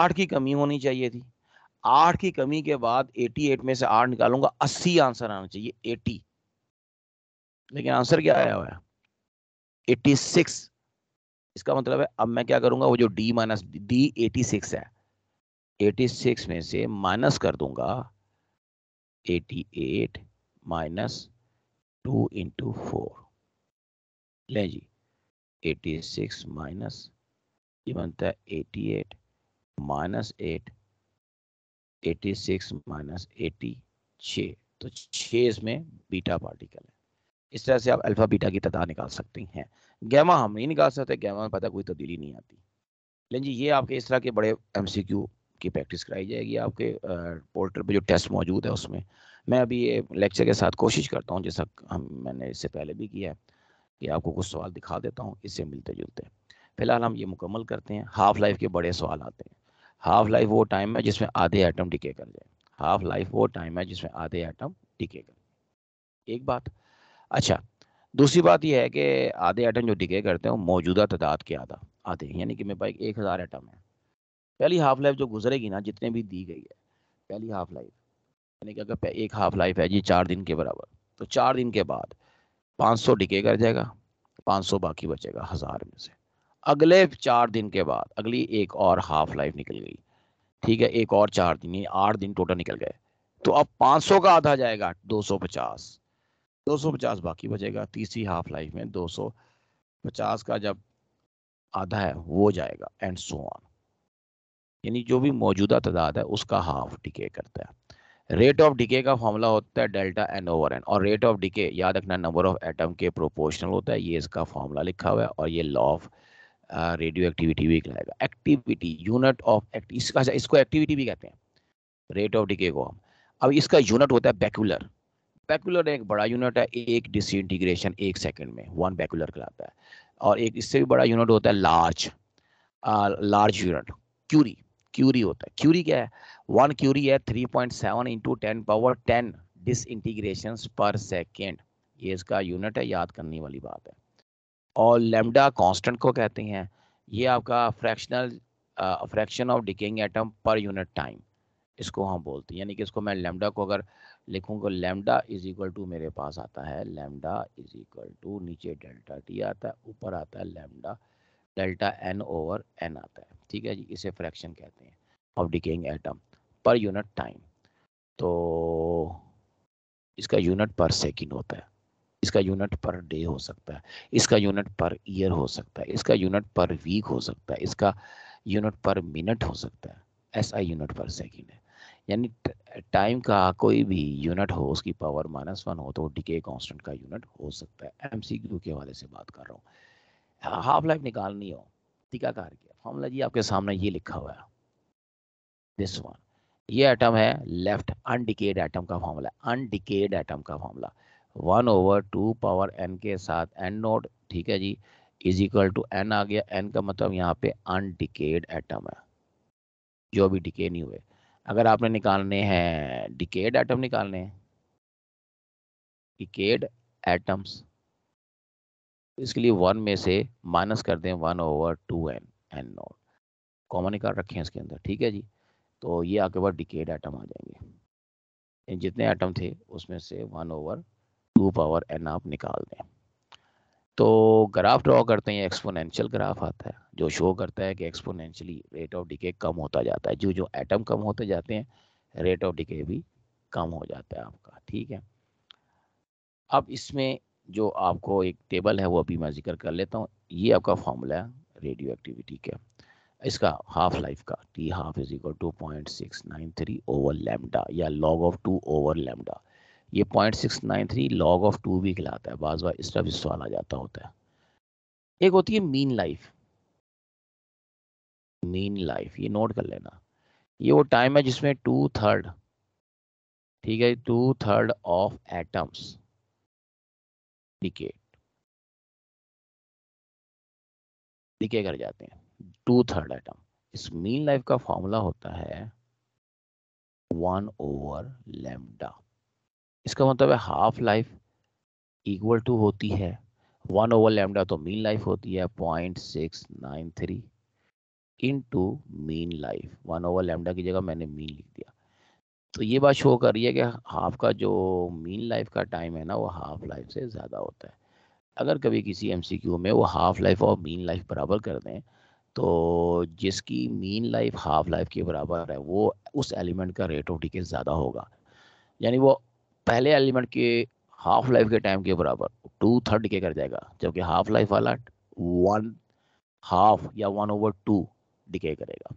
आठ की कमी होनी चाहिए थी आठ की कमी के बाद 88 में से आठ निकालूंगा अस्सी आंसर आना चाहिए 80 लेकिन आंसर क्या आया हुआ है 86 इसका मतलब है अब मैं क्या करूंगा वो जो D minus D eighty six है 86 में से माइनस कर दूंगा 88 माइनस टू इंटू फोर ले जी 86 माइनस ये बनता है 88 minus eight eighty six minus eighty छः तो छ इसमें बीटा पार्टिकल है इस तरह से आप अल्फा बीटा की तदा निकाल सकती हैं गैमा हम नहीं निकाल सकते गैमा में पता कोई तब्दीली नहीं आती लेकिन जी ये आपके इस तरह के बड़े एम की प्रैक्टिस कराई जाएगी आपके पोर्टल पर जो टेस्ट मौजूद है उसमें मैं अभी ये लेक्चर के साथ कोशिश करता हूँ जैसा हम मैंने इससे पहले भी किया है कि आपको कुछ सवाल दिखा देता हूँ इससे मिलते जुलते फिलहाल हम ये मुकम्मल करते हैं हाफ लाइफ के बड़े सवाल आते हैं हाफ लाइफ वो टाइम है जिसमें आधे एटम डिके कर जाए हाफ लाइफ वो टाइम है जिसमें आधे एटम डिके कर एक बात अच्छा दूसरी बात यह है कि आधे एटम जो डिके करते हैं वो मौजूदा तादाद के आधा आधे यानी कि मेरे पास एक हज़ार एटम है पहली हाफ लाइफ जो गुजरेगी ना जितने भी दी गई है पहली हाफ लाइफ यानी कि अगर एक हाफ लाइफ है जी चार दिन के बराबर तो चार दिन के बाद पाँच सौ डिके कर जाएगा पाँच सौ बाकी बचेगा हज़ार में से अगले चार दिन के बाद अगली एक और हाफ लाइफ निकल गई ठीक है एक और चार दिन आठ दिन टोटल निकल गए तो अब 500 का आधा जाएगा 250 250 बाकी बचेगा तीसरी हाफ लाइफ में 250 का जब आधा है वो जाएगा एंड सो ऑन यानी जो भी मौजूदा तादाद है उसका हाफ डिके करता है रेट ऑफ डिके का फॉर्मूला होता है डेल्टा एन ओवर एन और रेट ऑफ डिके याद रखना नंबर ऑफ एटम के प्रोपोर्शनल होता है ये इसका फॉर्मूला लिखा हुआ है और ये लॉ ऑफ रेडियो एक्टिविटी भी कहलाएगा एक्टिविटी यूनिट ऑफ एक्ट इसका अच्छा, इसको एक्टिविटी भी कहते हैं रेट ऑफ डिके को हम अब इसका यूनिट होता है बैकुलर बैकुलर एक बड़ा यूनिट है एक डिस इंटीग्रेशन एक सेकंड में वन बैकुलर कहलाता है और एक इससे भी बड़ा यूनिट होता है large large unit curie curie होता है क्यूरी क्या है वन क्यूरी है three point seven into ten power ten disintegration per second ये इसका यूनिट है याद करने वाली बात है और लेमडा कांस्टेंट को कहते हैं ये आपका fractional fraction of decaying atom per unit time इसको हम बोलते हैं यानी कि इसको मैं लेमडा को अगर लिखूंगा लेमडा इज इक्वल टू मेरे पास आता है लेमडा इज इक्वल टू नीचे डेल्टा टी आता है ऊपर आता है lambda delta N over N आता है ठीक है जी इसे फ्रैक्शन कहते हैं of decaying atom per unit time तो इसका यूनिट पर सेकेंड होता है इसका यूनिट पर डे हो सकता है इसका यूनिट पर ईयर हो सकता है इसका यूनिट पर वीक हो सकता है इसका यूनिट पर मिनट हो सकता है ऐसा यूनिट पर सेकेंड है यानी टाइम का कोई भी यूनिट हो उसकी पावर माइनस वन हो तो डिके कांस्टेंट का यूनिट हो सकता है एमसीक्यू के हवाले से बात कर रहा हूँ हाफ लाइफ निकालनी हो टीकाकार की फॉर्मूला जी आपके सामने ये लिखा हुआ है दिस वन ये एटम है लेफ्ट अनडिकेड एटम का फॉर्मूला अनडिकेड एटम का formula one over two power N के साथ एन नोड ठीक है जी इज इक्वल टू एन आ गया एन का मतलब यहाँ पे अनडिकेड एटम है जो भी डिके नहीं हुए अगर आपने निकालने हैं डिकेड एटम निकालने हैं डिकेड एटम्स इसके लिए वन में से माइनस कर दें one over two N N naught common निकाल रखे हैं इसके अंदर ठीक है जी तो ये आपके पास डिकेड एटम आ जाएंगे जितने एटम थे उसमें से one over two power N आप निकाल दें तो ग्राफ ड्रॉ करते हैं एक्सपोनेंशियल ग्राफ आता है जो शो करता है कि एक्सपोनेंशियली रेट ऑफ डिके कम होता जाता है जो जो एटम कम होते जाते हैं रेट ऑफ डिके भी कम हो जाता है आपका ठीक है अब इसमें जो आपको एक टेबल है वो अभी मैं जिक्र कर लेता हूँ ये आपका फॉर्मूला है रेडियो एक्टिविटी का इसका हाफ लाइफ का T half is equal to point six nine three over lambda या log of two over lambda ये point six nine three log of two भी खिलाता है बाज बार इसका भी सवाल आ जाता होता है एक होती है मीन लाइफ मीन लाइफ ये नोट कर लेना ये वो टाइम है जिसमें टू थर्ड ठीक है two third of atoms decayed decay कर जाते हैं टू थर्ड एटम इस मीन लाइफ का फॉर्मूला होता है वन ओवर लेमडा इसका मतलब है हाफ लाइफ इक्वल टू होती है वन ओवर लैमडा तो मीन लाइफ होती है point six nine three into mean life one over lambda की जगह मैंने मीन लिख दिया तो ये बात शो कर रही है कि हाफ का जो मीन लाइफ का टाइम है ना वो हाफ लाइफ से ज़्यादा होता है अगर कभी किसी एमसीक्यू में वो हाफ लाइफ और मीन लाइफ बराबर कर दें तो जिसकी मीन लाइफ हाफ लाइफ के बराबर है वो उस एलिमेंट का रेट ऑफ डिके ज़्यादा होगा यानी वो पहले एलिमेंट के हाफ लाइफ के टाइम के बराबर टू थर्ड के कर जाएगा जबकि हाफ लाइफ वाला वन हाफ या वन ओवर टू डिके करेगा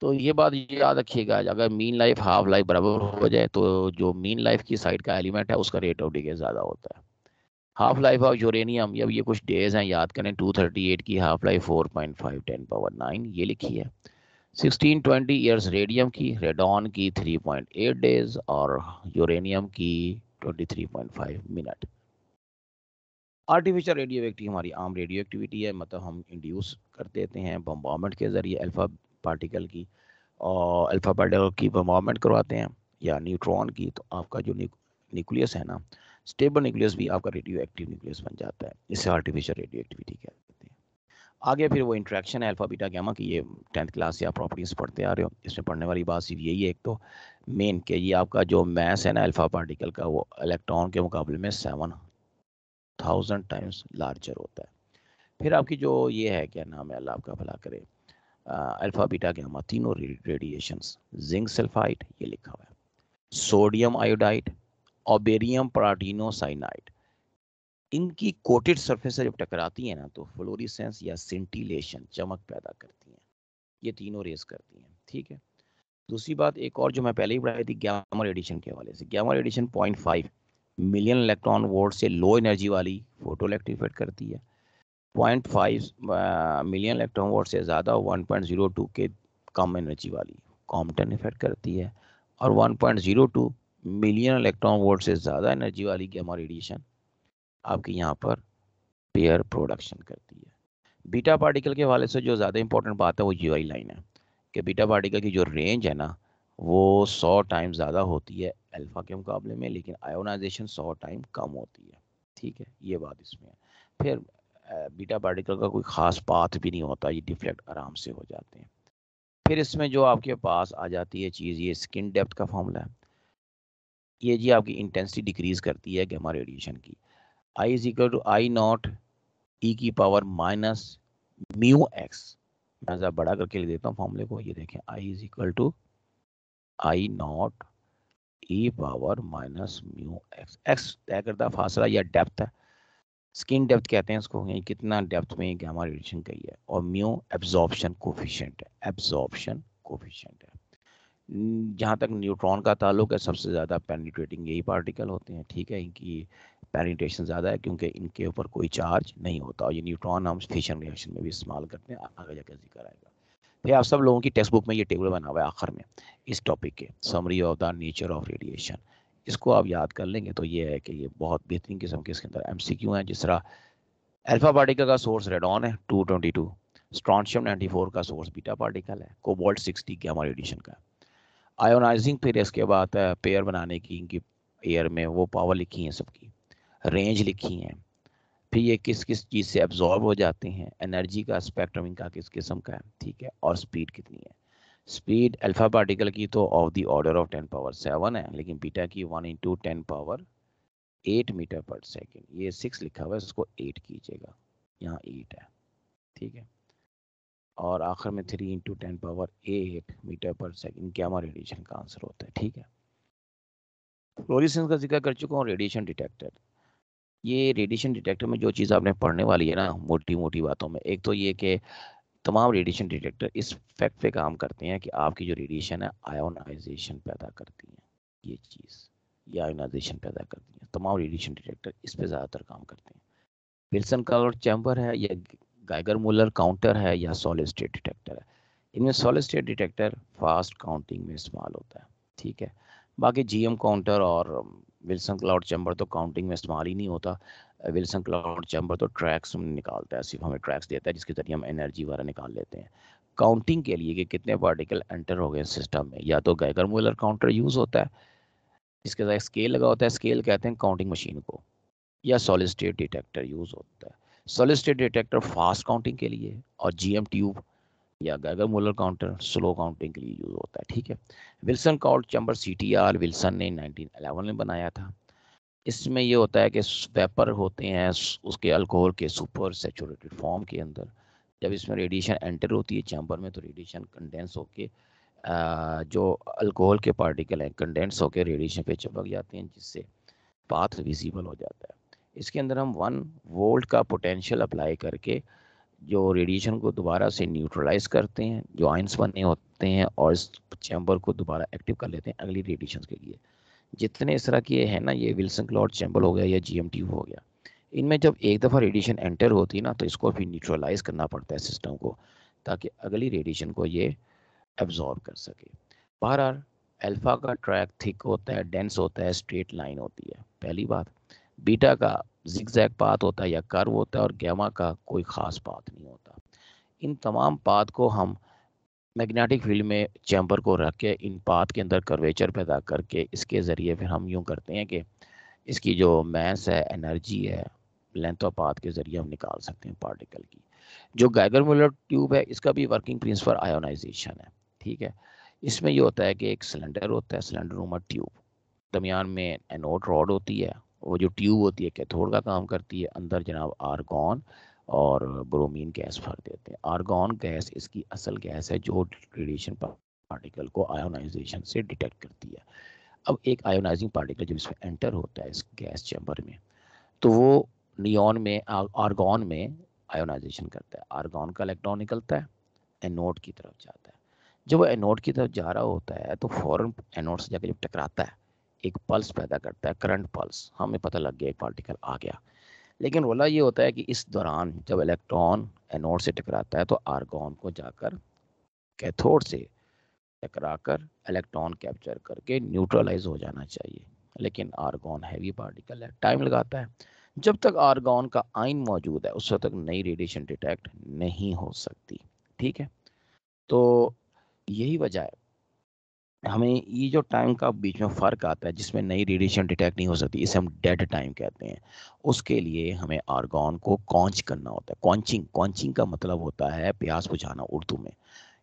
तो ये बात याद रखिएगा अगर मीन लाइफ हाफ लाइफ बराबर हो जाए तो जो मीन लाइफ की साइड का एलिमेंट है उसका रेट ऑफ डिके ज़्यादा होता है हाफ लाइफ ऑफ यूरेनियम अब ये कुछ डेज हैं याद करें 238 की हाफ लाइफ 4.5 10 पावर 9 ये लिखी है 1620 ईयर्स रेडियम की रेडॉन की 3.8 डेज और यूरेनियम की 23.5 मिनट आर्टिफिशियल रेडियो एक्टिविटी हमारी आम रेडियो एक्टिविटी है मतलब हम इंड्यूस कर देते हैं बम्बामेंट के ज़रिए अल्फ़ा पार्टिकल की और अल्फ़ा पार्टिकल की बम्बामेंट करवाते हैं या न्यूट्रॉन की तो आपका जो न्यूक्लियस है ना स्टेबल न्यूक्लियस भी आपका रेडियो एक्टिव न्यूक्लियस बन जाता है इससे आर्टिफिशियल रेडियो एक्टिविटी कहते हैं आगे फिर वो इंट्रैक्शन है अल्फा बीटा गैमा की ये टेंथ क्लास से आप प्रॉपर्टीज़ पढ़ते आ रहे हो इसमें पढ़ने वाली बात सिर्फ यही है एक तो मेन के ये आपका जो मैस है ना अल्फा पार्टिकल का वो इलेक्ट्रॉन के मुकाबले में सेवन थाउजेंड टाइम्स लार्जर होता है फिर आपकी जो ये है क्या नाम है अल्लाह आपका भला करे अल्फ़ा बीटा गैमा तीनों रेडिएशन जिंक सल्फाइट ये लिखा हुआ है sodium iodide barium platinocyanide इनकी कोटेड सरफेस जब टकराती है ना तो फ्लोरिसेंस या सेंटिलेशन चमक पैदा करती हैं ये तीनों रेस करती हैं ठीक है दूसरी बात एक और जो मैं पहले ही बढ़ाई थी ग्यामर एडिशन के हवाले से ग्यामर एडिशन point five million electron volt से लो एनर्जी वाली फोटो इलेक्ट्रिक इफेक्ट करती है point five million electron volt से ज़्यादा वन पॉइंट जीरो टू के कम एनर्जी वाली कॉम्पटन इफेक्ट करती है और one point zero two million electron volt से ज़्यादा एनर्जी वाली ग्यामर एडिशन आपकी यहाँ पर पेयर प्रोडक्शन करती है बीटा पार्टिकल के हवाले से जो ज़्यादा इंपॉर्टेंट बात है वो यू लाइन है कि बीटा पार्टिकल की जो रेंज है ना वो सौ टाइम ज़्यादा होती है अल्फ़ा के मुकाबले में लेकिन आयोनाइजेशन सौ टाइम कम होती है ठीक है ये बात इसमें है फिर बीटा पार्टिकल का कोई ख़ास पाथ भी नहीं होता ये डिफ्लेक्ट आराम से हो जाते हैं फिर इसमें जो आपके पास आ जाती है चीज़ ये स्किन डेप्थ का फॉर्मूला है ये जी आपकी इंटेंसिटी डिक्रीज़ करती है गैमा रेडिएशन की I is equal to I naught E की पावर माइनस म्यू एक्स मैं ज़रा बड़ा करके लिख देता हूँ फॉर्मूले को ये देखें I is equal to I naught E power minus mu X X तय करता फासला या डेप्थ है स्किन डेप्थ कहते हैं इसको यानी कितना डेप्थ में गैमा रेडिएशन गई है और म्यू एब्जॉर्प्शन कोफिशेंट है एब्जॉर्प्शन कोफिशेंट है जहाँ तक न्यूट्रॉन का ताल्लुक है सबसे ज़्यादा पेनिट्रेटिंग यही पार्टिकल होते हैं ठीक है इनकी पेनिट्रेशन ज़्यादा है क्योंकि इनके ऊपर कोई चार्ज नहीं होता और ये न्यूट्रॉन हम फिशन रिएक्शन में भी इस्तेमाल करते हैं आगे जाकर जिक्र आएगा फिर तो आप सब लोगों की टेक्स्ट बुक में ये टेबल बना हुआ है आखिर में इस टॉपिक के summary of the nature of radiation इसको आप याद कर लेंगे तो ये है कि ये बहुत बेहतरीन किस्म के इसके अंदर एम सी क्यू हैं जिस तरह अल्फा पार्टिकल का सोर्स रेडॉन है two twenty two strontium ninety four का सोर्स बीटा पार्टिकल है कोबॉल्ट सिक्सटी के रेडिएशन का आयोनाइजिंग फिर इसके बाद पेयर बनाने की इनकी एयर में वो पावर लिखी है सबकी रेंज लिखी है फिर ये किस किस चीज़ से एब्जॉर्ब हो जाते हैं एनर्जी का स्पेक्ट्रम इनका किस किस्म का है ठीक है और स्पीड कितनी है स्पीड अल्फा पार्टिकल की तो of the order of ten power seven है लेकिन बीटा की one into ten power eight metre per second ये सिक्स लिखा हुआ है इसको एट कीजिएगा यहाँ एट है ठीक है और आखिर में three into ten power eight metre per second gamma radiation का आंसर होता है ठीक है फ्लोरिसेंस का जिक्र कर चुका हूँ रेडिएशन डिटेक्टर ये रेडिएशन डिटेक्टर में जो चीज़ आपने पढ़ने वाली है ना मोटी मोटी बातों में एक तो ये कि तमाम रेडिएशन डिटेक्टर इस फैक्ट पे काम करते हैं कि आपकी जो रेडिएशन है आयोनाइजेशन पैदा करती है ये चीज़ ये आयोनाइजेशन पैदा करती है तमाम रेडिएशन डिटेक्टर इस पे ज़्यादातर काम करते हैं विल्सन का चैम्बर है या गाइगर मूलर काउंटर है या सॉलिड स्टेट डिटेक्टर है इनमें solid state detector fast counting में इस्तेमाल होता है ठीक है बाकी जीएम काउंटर और विल्सन क्लाउड चैम्बर तो काउंटिंग में इस्तेमाल ही नहीं होता विल्सन क्लाउड चैम्बर तो ट्रैक्स निकालता है सिर्फ हमें ट्रैक्स देता है जिसके ज़रिए हम एनर्जी वगैरह निकाल लेते हैं काउंटिंग के लिए कि कितने पार्टिकल एंटर हो गए सिस्टम में या तो गैगर मूलर काउंटर यूज़ होता है इसके साथ स्केल लगा होता है स्केल कहते हैं काउंटिंग मशीन को या सॉलिड स्टेट डिटेक्टर यूज़ होता है सोलिस्टेड डिटेक्टर फास्ट काउंटिंग के लिए और जीएम ट्यूब या Geiger Muller counter slow counting के लिए यूज़ होता है ठीक है Wilson cloud chamber R Wilson ने अलेवन में बनाया था इसमें यह होता है कि वेपर होते हैं उसके अल्कोहल के सुपर सेचूरेटेड फॉर्म के अंदर जब इसमें रेडिएशन एंटर होती है चैम्बर में तो रेडिएशन कंडेंस होके जो अल्कोहल के पार्टिकल हैं कंडेंस होके रेडिएशन पे चिपक जाते हैं जिससे पाथ विजिबल हो जाता है इसके अंदर हम वन वोल्ट का पोटेंशियल अप्लाई करके जो रेडिएशन को दोबारा से न्यूट्रलाइज करते हैं जो आइंस बने होते हैं और इस चैम्बर को दोबारा एक्टिव कर लेते हैं अगली रेडिएशन के लिए जितने इस तरह के हैं ना ये विल्सन क्लॉड चैम्बर हो गया या जी हो गया इनमें जब एक दफ़ा रेडिएशन एंटर होती है ना तो इसको फिर न्यूट्रलाइज करना पड़ता है सिस्टम को ताकि अगली रेडिएशन को ये एब्जॉर्ब कर सके बहरहाल अल्फ़ा का ट्रैक थिक होता है डेंस होता है स्ट्रेट लाइन होती है पहली बात बीटा का जिक्जैक पात होता है या कर्व होता है और गैमा का कोई ख़ास पात नहीं होता इन तमाम पात को हम मैग्नेटिक फील्ड में चैम्बर को रख के इन पात के अंदर कर्वेचर पैदा करके इसके ज़रिए फिर हम यूँ करते हैं कि इसकी जो मैस है एनर्जी है लेंथ ऑफ पात के ज़रिए हम निकाल सकते हैं पार्टिकल की जो गाइगर मुलर ट्यूब है इसका भी वर्किंग प्रिंसिपल आयोनाइजेशन है ठीक है इसमें ये होता है कि एक सिलेंडर होता है सिलेंडर नुमा ट्यूब दरमियान में एनोड रॉड होती है वो जो ट्यूब होती है कैथोड का काम करती है अंदर जनाब आर्गॉन और ब्रोमीन गैस भर देते हैं आर्गॉन गैस इसकी असल गैस है जो रेडिएशन पार्टिकल को आयोनाइजेशन से डिटेक्ट करती है अब एक आयोनाइजिंग पार्टिकल जब इसमें एंटर होता है इस गैस चैम्बर में तो वो नियॉन में आर्गन में आयोनाइजेशन करता है आर्गॉन का इलेक्ट्रॉन निकलता है एनोड की तरफ जाता है जब वो एनोड की तरफ जा रहा होता है तो फ़ौरन एनोड से जाकर जब टकराता है एक पल्स पैदा करता है करंट पल्स हमें पता लग गया एक पार्टिकल आ गया लेकिन रोला ये होता है कि इस दौरान जब इलेक्ट्रॉन एनोड से टकराता है तो आर्गॉन को जाकर कैथोड से टकराकर इलेक्ट्रॉन कैप्चर करके न्यूट्रलाइज हो जाना चाहिए लेकिन आर्गॉन हैवी पार्टिकल है टाइम लगाता है जब तक आर्गॉन का आइन मौजूद है उस वक्त तक नई रेडिएशन डिटेक्ट नहीं हो सकती ठीक है तो यही वजह है हमें ये जो टाइम का बीच में फ़र्क आता है जिसमें नई रेडिएशन डिटेक्ट नहीं हो सकती इसे हम डेड टाइम कहते हैं उसके लिए हमें आर्गन को कॉन्च करना होता है कॉन्चिंग कॉन्चिंग का मतलब होता है प्यास बुझाना उर्दू में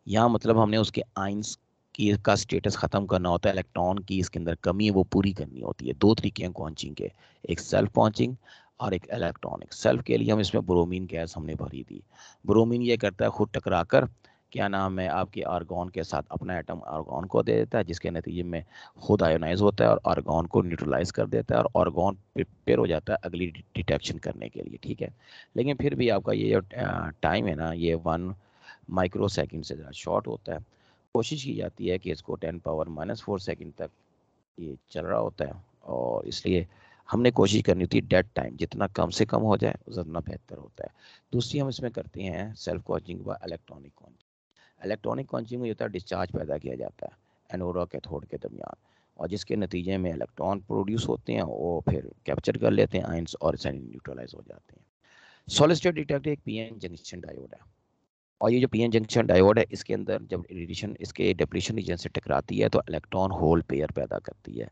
यहाँ मतलब हमने उसके आइंस की का स्टेटस ख़त्म करना होता है इलेक्ट्रॉन की इसके अंदर कमी है वो पूरी करनी होती है दो तरीके हैं कॉन्चिंग के एक सेल्फ कॉन्चिंग और एक इलेक्ट्रॉनिक सेल्फ के लिए हम इसमें ब्रोमीन गैस हमने भरी दी ब्रोमीन ये करता है खुद टकरा कर क्या नाम है आपके आर्गोन के साथ अपना एटम आर्गोन को दे देता है जिसके नतीजे में खुद आयोनाइज होता है और आर्गोन को न्यूट्रलाइज कर देता है और आर्गोन प्रिपेयर हो जाता है अगली डिटेक्शन करने के लिए ठीक है लेकिन फिर भी आपका ये जो टाइम है ना ये वन माइक्रो सेकेंड से ज़्यादा शॉर्ट होता है कोशिश की जाती है कि इसको ten power minus four second तक ये चल रहा होता है और इसलिए हमने कोशिश करनी होती है डेड टाइम जितना कम से कम हो जाए उतना बेहतर होता है दूसरी हम इसमें करते हैं सेल्फ कोचिंग व इलेक्ट्रॉनिक कोचिंग इलेक्ट्रॉनिक कॉन्चिंग में जो है डिस्चार्ज पैदा किया जाता है एनोड और कैथोड के दरमियान और जिसके नतीजे में इलेक्ट्रॉन प्रोड्यूस होते हैं वो फिर कैप्चर कर लेते हैं आइंस और न्यूट्रलाइज हो जाते हैं सॉलिड स्टेट डिटेक्टर एक पीएन जंक्शन डायोड है और ये जो पीएन जंक्शन डायोड है इसके अंदर जब रेडिएशन इसके डिप्रेशन रीजन से टकराती है तो इलेक्ट्रॉन होल पेयर पैदा करती है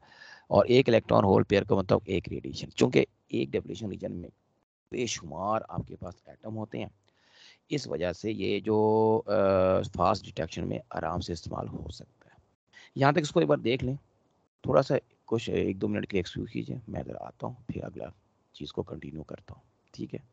और एक इलेक्ट्रॉन होल पेयर का मतलब एक रेडिएशन चूंकि एक डिप्रेशन रीजन में बेशुमार आपके पास एटम होते हैं इस वजह से ये जो फास्ट डिटेक्शन में आराम से इस्तेमाल हो सकता है यहाँ तक इसको एक बार देख लें थोड़ा सा कुछ एक दो मिनट के लिए एक्सक्यूज कीजिए मैं अगर आता हूँ फिर अगला चीज़ को कंटिन्यू करता हूँ ठीक है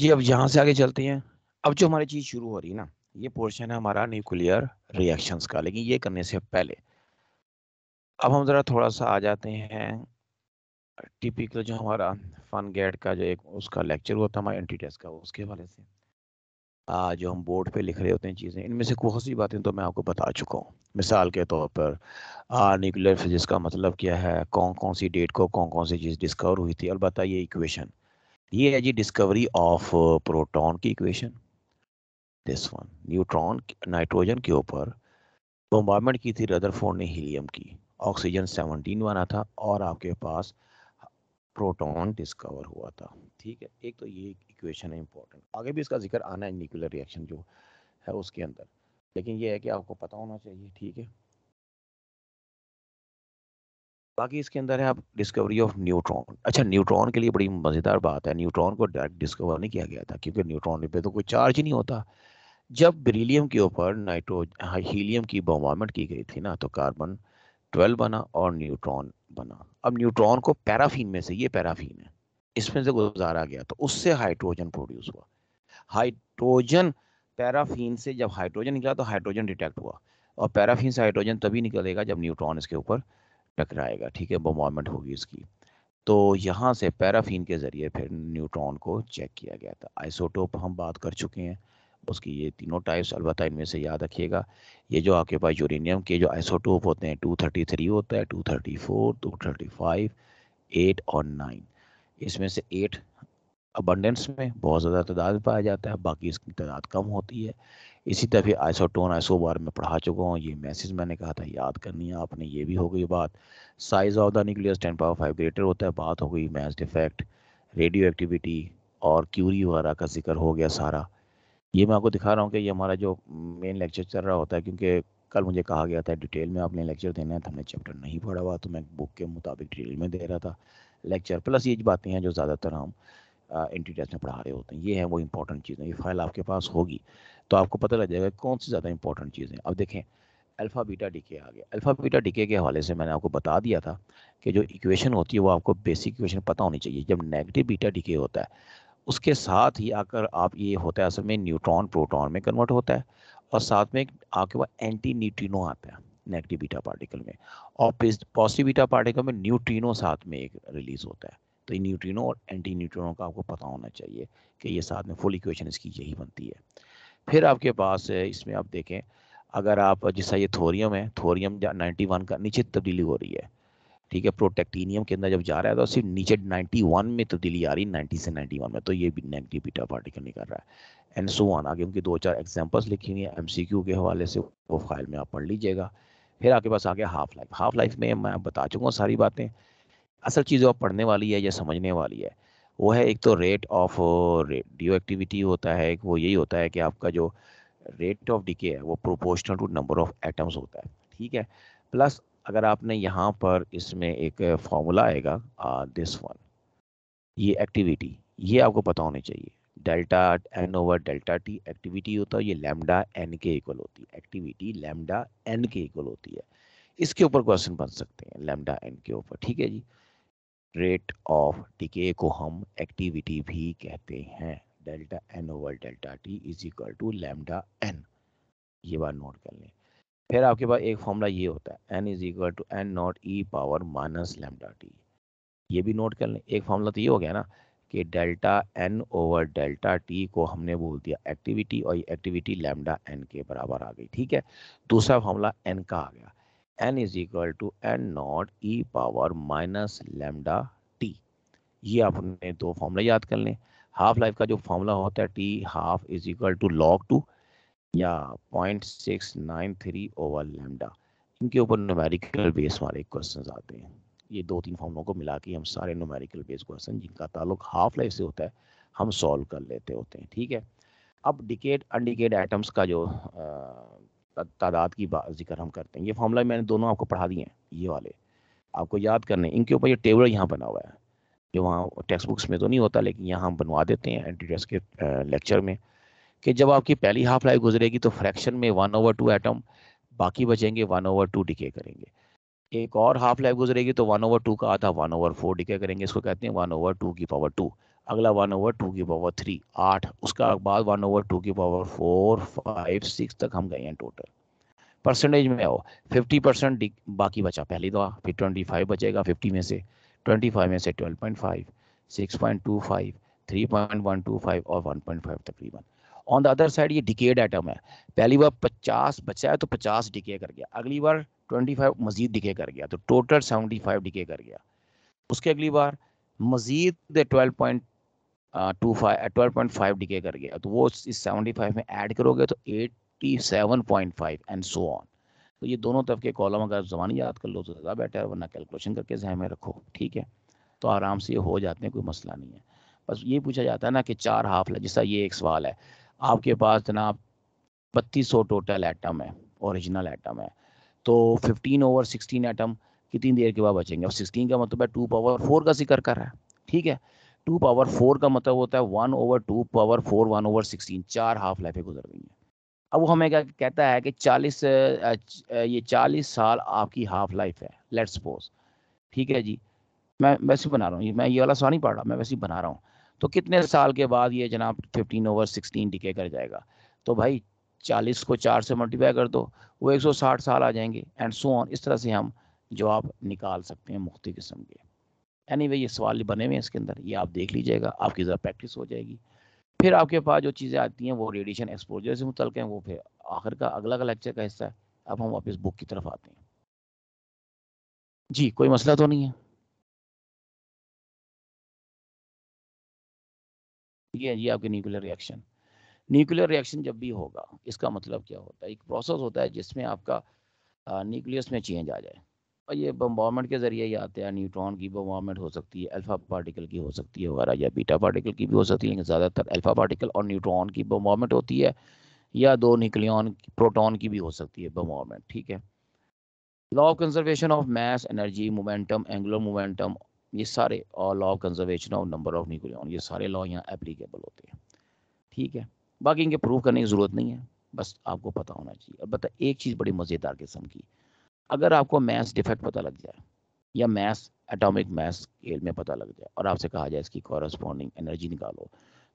जी अब यहाँ से आगे चलते हैं अब जो हमारी चीज़ शुरू हो रही है ना ये पोर्शन है हमारा न्यूक्लियर रिएक्शंस का लेकिन ये करने से पहले अब हम ज़रा थोड़ा सा आ जाते हैं टिपिकल जो हमारा फन गेट का जो एक उसका लेक्चर हुआ था हमारे एंटी टेस्ट का उसके हवाले से आ, जो हम बोर्ड पे लिख रहे होते हैं चीज़ें इनमें से बहुत सी बातें तो मैं आपको बता चुका हूँ मिसाल के तौर पर आ, न्यूक्लियर फिजिक्स का मतलब क्या है कौन कौन सी डेट को कौन कौन सी चीज़ डिस्कवर हुई थी अलबत्त ये इक्वेशन ये है जी डिस्कवरी ऑफ प्रोटॉन की equation this one neutron nitrogen के ऊपर बम्बार्मेंट की थी रदरफोर्ड ने हीलियम की ऑक्सीजन 17 बना था और आपके पास प्रोटॉन डिस्कवर हुआ था ठीक है एक तो ये इक्वेशन है इंपॉर्टेंट आगे भी इसका जिक्र आना है न्यूक्लियर रिएक्शन जो है उसके अंदर लेकिन ये है कि आपको पता होना चाहिए ठीक है बाकी इसके अंदर है आप डिस्कवरी ऑफ न्यूट्रॉन अच्छा न्यूट्रॉन के लिए बड़ी मज़ेदार बात है न्यूट्रॉन को डायरेक्ट डिस्कवर नहीं किया गया था क्योंकि न्यूट्रॉन पे तो कोई चार्ज ही नहीं होता जब ब्रिलियम के ऊपर नाइट्रो हीलियम हाँ, की बॉम्बार्मेंट की गई थी ना तो कार्बन ट्वेल्व बना और न्यूट्रॉन बना अब न्यूट्रॉन को पैराफीन में से ये पैराफीन है इसमें से गुजारा गया तो उससे हाइड्रोजन प्रोड्यूस हुआ हाइड्रोजन पैराफीन से जब हाइड्रोजन निकला तो हाइड्रोजन डिटेक्ट हुआ और पैराफीन से हाइड्रोजन तभी निकलेगा जब न्यूट्रॉन इसके ऊपर टकराएगा ठीक है बमॉर्मेंट होगी इसकी तो यहाँ से पैराफिन के ज़रिए फिर न्यूट्रॉन को चेक किया गया था आइसोटोप हम बात कर चुके हैं उसकी ये तीनों टाइप्स अलबत्त इनमें से याद रखिएगा ये जो आपके पास यूरेनियम के जो आइसोटोप होते हैं टू थर्टी थ्री होता है two two thirty four thirty five eight और नाइन इसमें से एट अबंडेंस में बहुत ज़्यादा तादाद पाया जाता है बाकी इसकी तादाद कम होती है इसी तरह आइसोटोन आइसो बार में पढ़ा चुका हूँ ये मैसेज मैंने कहा था याद करनी है आपने ये भी हो गई बात size of the nucleus ten power five greater होता है बात हो गई मैस डिफेक्ट रेडियो एक्टिविटी और क्यूरी वगैरह का जिक्र हो गया सारा ये मैं आपको दिखा रहा हूँ कि ये हमारा जो मेन लेक्चर चल रहा होता है क्योंकि कल मुझे कहा गया था डिटेल में आपने लेक्चर देना है तो हमने चैप्टर नहीं पढ़ा हुआ तो मैं बुक के मुताबिक डिटेल में दे रहा था लेक्चर प्लस ये बातें हैं जो ज़्यादातर हम एंटी टेस्ट में पढ़ा रहे होते हैं ये है वो इंपॉर्टेंट चीज़ें ये फाइल आपके पास होगी तो आपको पता लग जाएगा कौन सी ज़्यादा इंपॉर्टेंट चीज़ें अब देखें अल्फ़ा बीटा डीके आ गया अल्फ़ा बीटा डीके के हवाले से मैंने आपको बता दिया था कि जो इक्वेशन होती है वो आपको बेसिक इक्वेशन पता होनी चाहिए जब नेगेटिव बीटा डीके होता है उसके साथ ही आकर आप ये होता है असल में न्यूट्रॉन प्रोटॉन में कन्वर्ट होता है और साथ में आपके पास एंटी न्यूट्रिनो आता है नेगेटिव बीटा पार्टिकल में और पॉजिटिव बीटा पार्टिकल में न्यूट्रिनो साथ में एक रिलीज़ होता है तो ये न्यूट्रिनो और एंटी न्यूट्रिनो का आपको पता होना चाहिए कि ये साथ में फुल इक्वेशन इसकी यही बनती है फिर आपके पास इसमें आप देखें अगर आप जैसा ये थोरियम है थोरियम नाइन्टी वन का नीचे तब्दीली हो रही है ठीक है प्रोटेक्टीनियम के अंदर जब जा रहा है तो सिर्फ नीचे 91 में तब्दीली आ रही है 90 से 91 में तो ये भी नेगेटिव बीटा पार्टिकल निकल रहा है एंड सो वन आगे उनकी दो चार एग्जाम्पल्स लिखी हुई है क्यू के हवाले से वो फाइल में आप पढ़ लीजिएगा फिर आपके पास आ गया हाफ लाइफ हाफ लाइफ में मैं बता चुका हूँ सारी बातें असल चीज़ आप पढ़ने वाली है या समझने वाली है वो है एक तो रेट ऑफ रेडियो एक्टिविटी होता है वो यही होता है कि आपका जो रेट ऑफ डिके है वो proportional to number of atoms होता है ठीक है प्लस अगर आपने यहाँ पर इसमें एक फॉर्मूला आएगा दिस वन ये एक्टिविटी ये आपको पता होनी चाहिए delta N over delta T activity होता है ये लैमडा एन के इक्वल होती है एक्टिविटी लैमडा एन के इक्वल होती है इसके ऊपर क्वेश्चन बन सकते हैं लैमडा एन के ऊपर ठीक है जी रेट ऑफ डिके को हम एक्टिविटी भी कहते हैं delta N over delta T is equal to lambda N ये बात नोट कर लें फिर आपके पास एक फॉर्मूला ये होता है N is equal to N naught E power minus lambda T ये भी नोट कर लें एक फॉर्मूला तो ये हो गया ना कि delta N over delta T को हमने बोल दिया एक्टिविटी और ये एक्टिविटी लेमडा एन के बराबर आ गई ठीक है दूसरा फॉर्मूला एन का आ गया n is equal to N naught E power minus lambda T ये आपने दो फॉर्मूला याद कर लें हाफ लाइफ का जो फॉर्मूला होता है T half is equal to log two या point six nine three over lambda इनके ऊपर न्यूमेरिकल बेस वाले क्वेश्चन आते हैं ये दो तीन फॉर्मों को मिला के हम सारे न्यूमेरिकल बेस क्वेश्चन जिनका ताल्लुक हाफ लाइफ से होता है हम सॉल्व कर लेते होते हैं ठीक है अब डिकेड अनडिकेड आइटम्स का जो तादाद की जिक्र हम करते हैं ये फॉर्मूला मैंने दोनों आपको पढ़ा दिए हैं ये वाले आपको याद करने इनके ऊपर ये टेबल यहाँ बना हुआ है जो वहाँ टेक्स्ट बुक्स में तो नहीं होता लेकिन यहाँ हम बनवा देते हैं एंटी टेस्ट के लेक्चर में कि जब आपकी पहली हाफ लाइफ गुजरेगी तो फ्रैक्शन में वन ओवर टू एटम बाकी बचेंगे वन ओवर टू डिके करेंगे एक और हाफ लाइफ गुजरेगी तो वन ओवर टू का आधा वन ओवर फोर डिके करेंगे इसको कहते हैं वन ओवर टू की पावर टू अगला वन ओवर टू की पावर थ्री आठ उसका बाद वन ओवर टू की पावर फोर फाइव सिक्स तक हम गए हैं टोटल परसेंटेज में आओ फिफ्टी परसेंट बाकी बचा पहली दवा फिर ट्वेंटी फाइव बचेगा फिफ्टी में से ट्वेंटी फाइव में से twelve point five six point two five three point one two five और वन पॉइंट फाइव तकरीबन ऑन द अदर साइड ये डिकेड आइटम है पहली बार पचास बचा है तो पचास डिके कर गया अगली बार ट्वेंटी फाइव मजीद डिके कर गया तो टोटल सेवेंटी फाइव डिके कर गया उसके अगली बार मजीद twelve point two five twelve point five decay कर गया तो वो इस सेवेंटी फाइव में ऐड करोगे तो eighty seven point five and so on तो ये दोनों तरफ के कॉलम अगर आप जबानी याद कर लो तो ज़्यादा बेटर वरना कैलकुलेशन करके जहन में रखो ठीक है तो आराम से ये हो जाते हैं कोई मसला नहीं है बस ये पूछा जाता है ना कि चार हाफ है जैसा ये एक सवाल है आपके पास जनाब बत्तीस सौ टोटल आइटम है औरिजिनल आइटम है तो फिफ्टीन ओवर सिक्सटीन आइटम कितनी देर के बाद बचेंगे अब सिक्सटीन का मतलब है टू पावर फोर का जिक्र कर रहा है ठीक है टू पावर फोर का मतलब होता है one over two power four one over sixteen चार हाफ लाइफें गुजर गई हैं अब वो हमें क्या कहता है कि चालीस ये चालीस साल आपकी हाफ लाइफ है लेट्स सपोज ठीक है जी मैं वैसे बना रहा हूँ मैं ये वाला सवाल नहीं पढ़ रहा मैं वैसे ही बना रहा हूँ तो कितने साल के बाद ये जनाब फिफ्टीन ओवर सिक्सटीन डिके कर जाएगा तो भाई चालीस को चार से मल्टीप्लाई कर दो वो एक सौ साठ साल आ जाएंगे एंड सो ऑन इस तरह से हम जवाब निकाल सकते हैं मुख्त किस्म के एनी anyway, ये सवाल बने हुए हैं इसके अंदर ये आप देख लीजिएगा आपकी ज़रा प्रैक्टिस हो जाएगी फिर आपके पास जो चीज़ें आती हैं वो रेडिएशन एक्सपोजर से मुतल हैं वो फिर आखिर का अगला का लेक्चर का हिस्सा है अब हम वापस बुक की तरफ आते हैं जी कोई मसला तो नहीं है ये जी आपके न्यूक्लियर रिएक्शन न्यूक्लियर रिएक्शन जब भी होगा इसका मतलब क्या होता है एक प्रोसेस होता है जिसमें आपका न्यूक्लियस में चेंज आ जाए और ये बम्बामेंट के ज़रिए ही आते हैं न्यूट्रॉन की बम्बामेंट हो सकती है अल्फ़ा पार्टिकल की हो सकती है वगैरह या बीटा पार्टिकल की भी हो सकती है लेकिन ज़्यादातर अल्फ़ा पार्टिकल और न्यूट्रॉन की बम्बामेंट होती है या दो निकलियन प्रोटॉन की भी हो सकती है बम्बामेंट ठीक है law of conservation of mass energy momentum angular momentum ये सारे और law of conservation of number of nucleon ये सारे लॉ यहाँ एप्लीकेबल होते हैं ठीक है बाकी इनके प्रूव करने की ज़रूरत नहीं है बस आपको पता होना चाहिए और बता एक चीज़ बड़ी मज़ेदार किस्म की अगर आपको मैथ डिफेक्ट पता लग जाए या मैथ एटॉमिक मैथ स्केल में पता लग जाए और आपसे कहा जाए इसकी कॉरस्पॉन्डिंग एनर्जी निकालो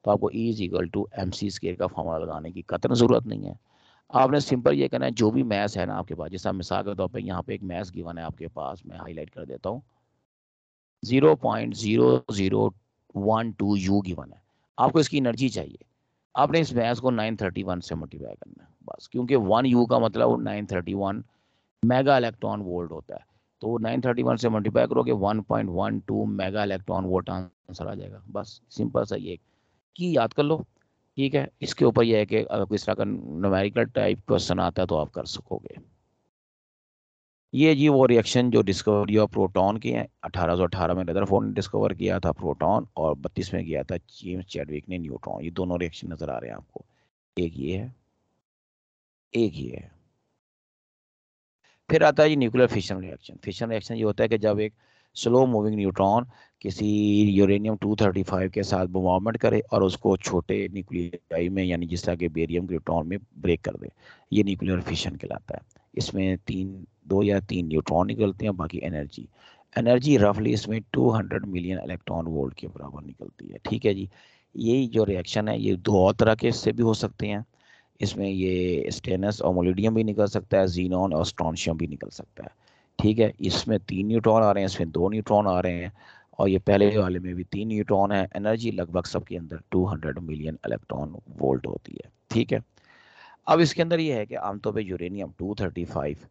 तो आपको E is equal to M c square का फॉर्मूला लगाने की कतन ज़रूरत नहीं है आपने सिंपल ये कहना है जो भी मैथ है ना आपके पास जैसा मिसाल के तौर पर यहाँ पे एक मैथ गिवन है आपके पास मैं हाईलाइट कर देता हूँ zero point zero zero one two u given है आपको इसकी एनर्जी चाहिए आपने इस मैथ को नाइन थर्टी वन से मल्टीप्लाई करना है बस क्योंकि वन यू का मतलब nine thirty one mega electron volt होता है तो 931 से मल्टीप्लाई करोगे 1.12 मेगा इलेक्ट्रॉन वोल्ट आंसर आ जाएगा बस सिंपल सा ये की याद कर लो ठीक है इसके ऊपर यह है कि अगर किस तरह का नोमेरिकल टाइप क्वेश्चन आता है तो आप कर सकोगे ये जी वो रिएक्शन जो डिस्कवरी ऑफ प्रोटॉन की है 1818 में रदरफोर्ड ने डिस्कवर किया था प्रोटॉन और 32 में किया था जेम्स चैडविक ने न्यूट्रॉन ये दोनों रिएक्शन नज़र आ रहे हैं आपको एक ये है एक ये है फिर आता है जी nuclear fission reaction fission reaction ये होता है कि जब एक स्लो मूविंग न्यूट्रॉन किसी यूरेनियम 235 के साथ मूवमेंट करे और उसको छोटे न्यूक्लियाई में यानी जिस तरह के बेरियम न्यूट्रॉन में ब्रेक कर दे ये न्यूक्लियर फिशन कहलाता है इसमें तीन दो या तीन न्यूट्रॉन निकलते हैं बाकी एनर्जी एनर्जी रफली इसमें 200 मिलियन इलेक्ट्रॉन वोल्ट के बराबर निकलती है ठीक है जी यही जो रिएक्शन है ये दो और तरह के इससे भी हो सकते हैं इसमें ये स्टेनस और मोलिडियम भी निकल सकता है जीनॉन और स्ट्रॉनशियम भी निकल सकता है ठीक है इसमें तीन न्यूट्रॉन आ रहे हैं इसमें दो न्यूट्रॉन आ रहे हैं और ये पहले वाले में भी तीन न्यूट्रॉन है एनर्जी लगभग सबके अंदर 200 मिलियन इलेक्ट्रॉन वोल्ट होती है ठीक है अब इसके अंदर ये है कि आमतौर पर यूरेनियम फाइव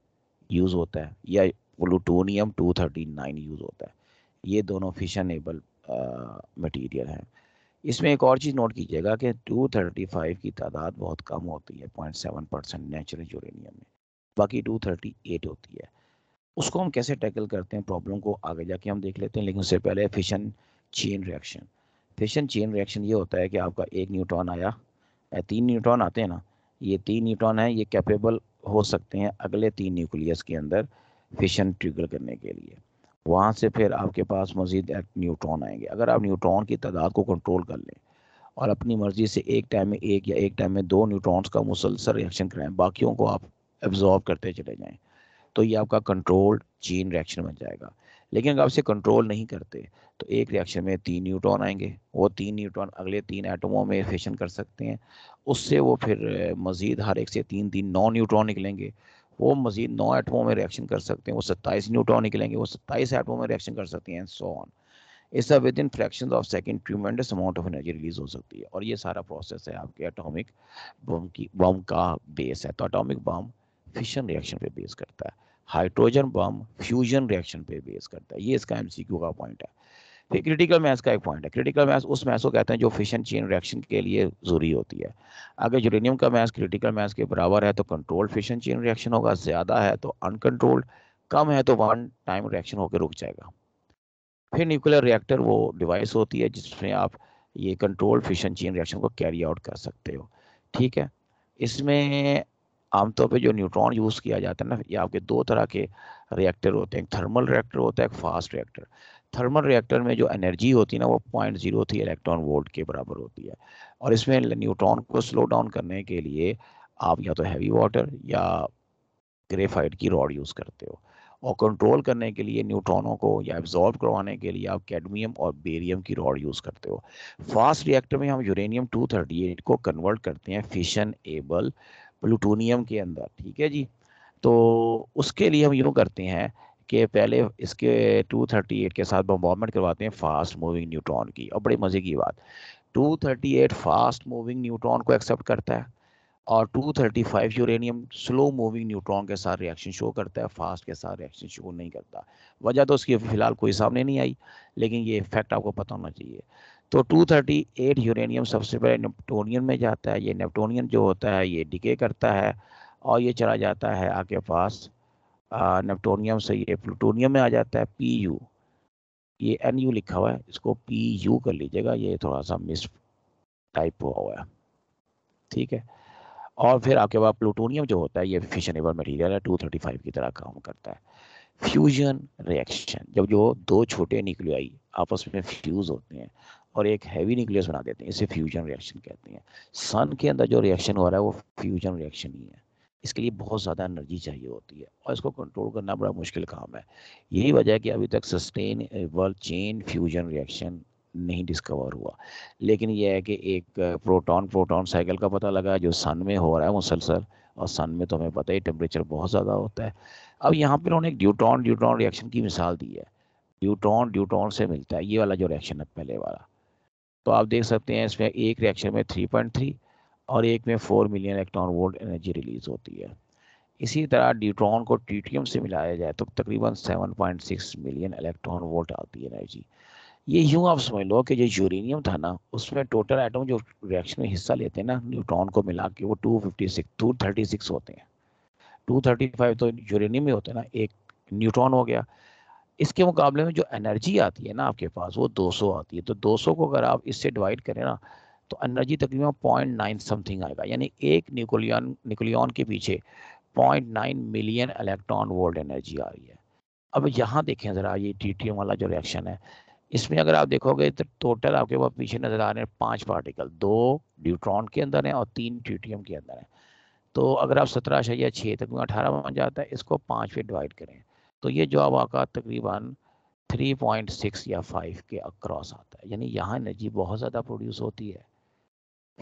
यूज़ होता है या प्लूटोनियम 239 यूज़ होता है ये दोनों फिशनेबल मटीरियल हैं इसमें एक और चीज़ नोट कीजिएगा कि 235 की तादाद बहुत कम होती है 0.7 परसेंट नेचुरल यूरेनियम में बाकी 238 होती है उसको हम कैसे टैकल करते हैं प्रॉब्लम को आगे जाके हम देख लेते हैं लेकिन उससे पहले fission chain reaction fission chain reaction ये होता है कि आपका एक न्यूट्रॉन आया तीन न्यूट्रॉन आते हैं ना ये तीन न्यूट्रॉन है ये कैपेबल हो सकते हैं अगले तीन न्यूक्लियस के अंदर फिशन ट्रिगर करने के लिए वहाँ से फिर आपके पास मज़ीद न्यूट्रॉन आएंगे अगर आप न्यूट्रॉन की तादाद को कंट्रोल कर लें और अपनी मर्ज़ी से एक टाइम में एक या एक टाइम में दो न्यूट्रॉन्स का मुसलसल रिएक्शन कराएं बाकियों को आप एब्जॉर्ब करते चले जाएं तो ये आपका कंट्रोल्ड चीन रिएक्शन बन जाएगा लेकिन अगर आप इसे कंट्रोल नहीं करते तो एक रिएक्शन में तीन न्यूट्रॉन आएंगे वो तीन न्यूट्रॉन अगले तीन एटमों में फेशन कर सकते हैं उससे वो फिर मज़ीद हर एक से तीन तीन नौ न्यूट्रॉन निकलेंगे वो मजीद नौ एटमों में रिएक्शन कर सकते हैं वो सत्ताईस न्यूट्रॉन निकलेंगे वो सत्ताईस एटमों में रिएक्शन कर सकते हैं सो ऑन इस within fraction of second tremendous amount of energy release हो सकती है और ये सारा प्रोसेस है आपके एटॉमिक बम की बम का बेस है तो अटोमिक बम फिशन रिएक्शन पे बेस करता है हाइड्रोजन बम फ्यूजन रिएक्शन पे बेस करता है ये इसका एमसीक्यू का पॉइंट है क्रिटिकल मैथ का एक पॉइंट है क्रिटिकल मैथ उस मैथ को कहते हैं जो फिशन चेन रिएक्शन के लिए जरूरी होती है अगर यूरेनियम का मैथ क्रिटिकल मैथ के बराबर है तो कंट्रोल फिशन चेन रिएक्शन होगा ज़्यादा है तो अनकंट्रोल्ड कम है तो वन टाइम रिएक्शन होकर रुक जाएगा फिर न्यूक्लियर रिएक्टर वो डिवाइस होती है जिसमें आप ये कंट्रोल फिशन चेन रिएक्शन को कैरी आउट कर सकते हो ठीक है इसमें आमतौर पे जो न्यूट्रॉन यूज़ किया जाता है ना ये आपके दो तरह के रिएक्टर होते हैं एक थर्मल रिएक्टर होता है एक फास्ट रिएक्टर थर्मल रिएक्टर में जो एनर्जी होती है ना वो point zero three electron volt के बराबर होती है और इसमें न्यूट्रॉन को स्लो डाउन करने के लिए आप या तो हैवी वाटर या ग्रेफाइट की रॉड यूज़ करते हो और कंट्रोल करने के लिए न्यूट्रॉनों को या एब्जॉर्ब करवाने के लिए आप कैडमियम और बेरियम की रॉड यूज़ करते हो फास्ट रिएक्टर में हम यूरेनियम 238 को कन्वर्ट करते हैं फिशन एबल प्लूटोनियम के अंदर ठीक है जी तो उसके लिए हम यूँ करते हैं कि पहले इसके 238 के साथ बम्बार्मेंट करवाते हैं फास्ट मूविंग न्यूट्रॉन की और बड़े मज़े की बात 238 फास्ट मूविंग न्यूट्रॉन को एक्सेप्ट करता है और 235 यूरेनियम स्लो मूविंग न्यूट्रॉन के साथ रिएक्शन शो करता है फास्ट के साथ रिएक्शन शो नहीं करता वजह तो उसकी फ़िलहाल कोई सामने नहीं आई लेकिन ये इफेक्ट आपको पता होना चाहिए तो 238 यूरेनियम सबसे पहले नेप्टोनियन में जाता है ये नेप्टोनियन जो होता है ये डिके करता है और ये चला जाता है आपके पास नेप्टोनियम से ये प्लूटोनियम में आ जाता है पी यू ये एन यू लिखा हुआ है इसको पी यू कर लीजिएगा ये थोड़ा सा मिस टाइप हुआ हुआ है ठीक है और फिर आपके पास प्लूटोनियम जो होता है ये फिशनेबल मटीरियल है फाइव की तरह काम करता है फ्यूजन रिएक्शन जब जो दो छोटे न्यूक्लियाई आपस में फ्यूज होते हैं और एक हैवी न्यूक्लियस बना देते हैं इसे फ्यूजन रिएक्शन कहते हैं सन के अंदर जो रिएक्शन हो रहा है वो फ्यूजन रिएक्शन ही है इसके लिए बहुत ज़्यादा एनर्जी चाहिए होती है और इसको कंट्रोल करना बड़ा मुश्किल काम है यही वजह है कि अभी तक sustain world chain fusion reaction नहीं डिस्कवर हुआ लेकिन यह है कि एक प्रोटॉन प्रोटॉन साइकिल का पता लगा जो सन में हो रहा है मुसलसल और सन में तो हमें पता ही टेम्परेचर बहुत ज़्यादा होता है अब यहाँ पर उन्होंने एक ड्यूटॉन ड्यूटॉन रिएक्शन की मिसाल दी है ड्यूटॉन ड्यूटॉन से मिलता है ये वाला जो रिएक्शन है पहले वाला तो आप देख सकते हैं इसमें एक रिएक्शन में थ्री पॉइंट थ्री और एक में four million electron volt energy release होती है इसी तरह न्यूट्रॉन को ट्रीटियम से मिलाया जाए तो तकरीबन 7.6 मिलियन इलेक्ट्रॉन वोल्ट आती है एनर्जी ये यूँ आप समझ लो कि जो यूरेनियम था ना उसमें टोटल आइटम जो रिएक्शन में हिस्सा लेते हैं ना न्यूट्रॉन को मिला के वो two fifty six two thirty six होते हैं टू थर्टी फाइव तो यूरेनियम में होते हैं ना एक न्यूट्रॉन हो गया इसके मुकाबले में जो एनर्जी आती है ना आपके पास वो 200 आती है तो 200 को अगर आप इससे डिवाइड करें ना तो एनर्जी तकरीबन पॉइंट नाइन समथिंग आएगा यानी एक न्यूक्लियन न्यूक्लियन के पीछे point nine million electron volt energy आ रही है अब यहाँ देखें ज़रा ये टी वाला जो रिएक्शन है इसमें अगर आप देखोगे तो टोटल आपके पास पीछे नज़र आ रहे हैं पांच पार्टिकल दो ड्यूट्रॉन के अंदर हैं और तीन ट्यूटियम के अंदर हैं तो अगर आप सत्रह या छः तक अठारह बन जाता है इसको पाँच पे डिवाइड करें तो ये जवाब आका तकरीबन 3.6 या 5 के अक्रॉस आता है यानी यहाँ एनर्जी बहुत ज़्यादा प्रोड्यूस होती है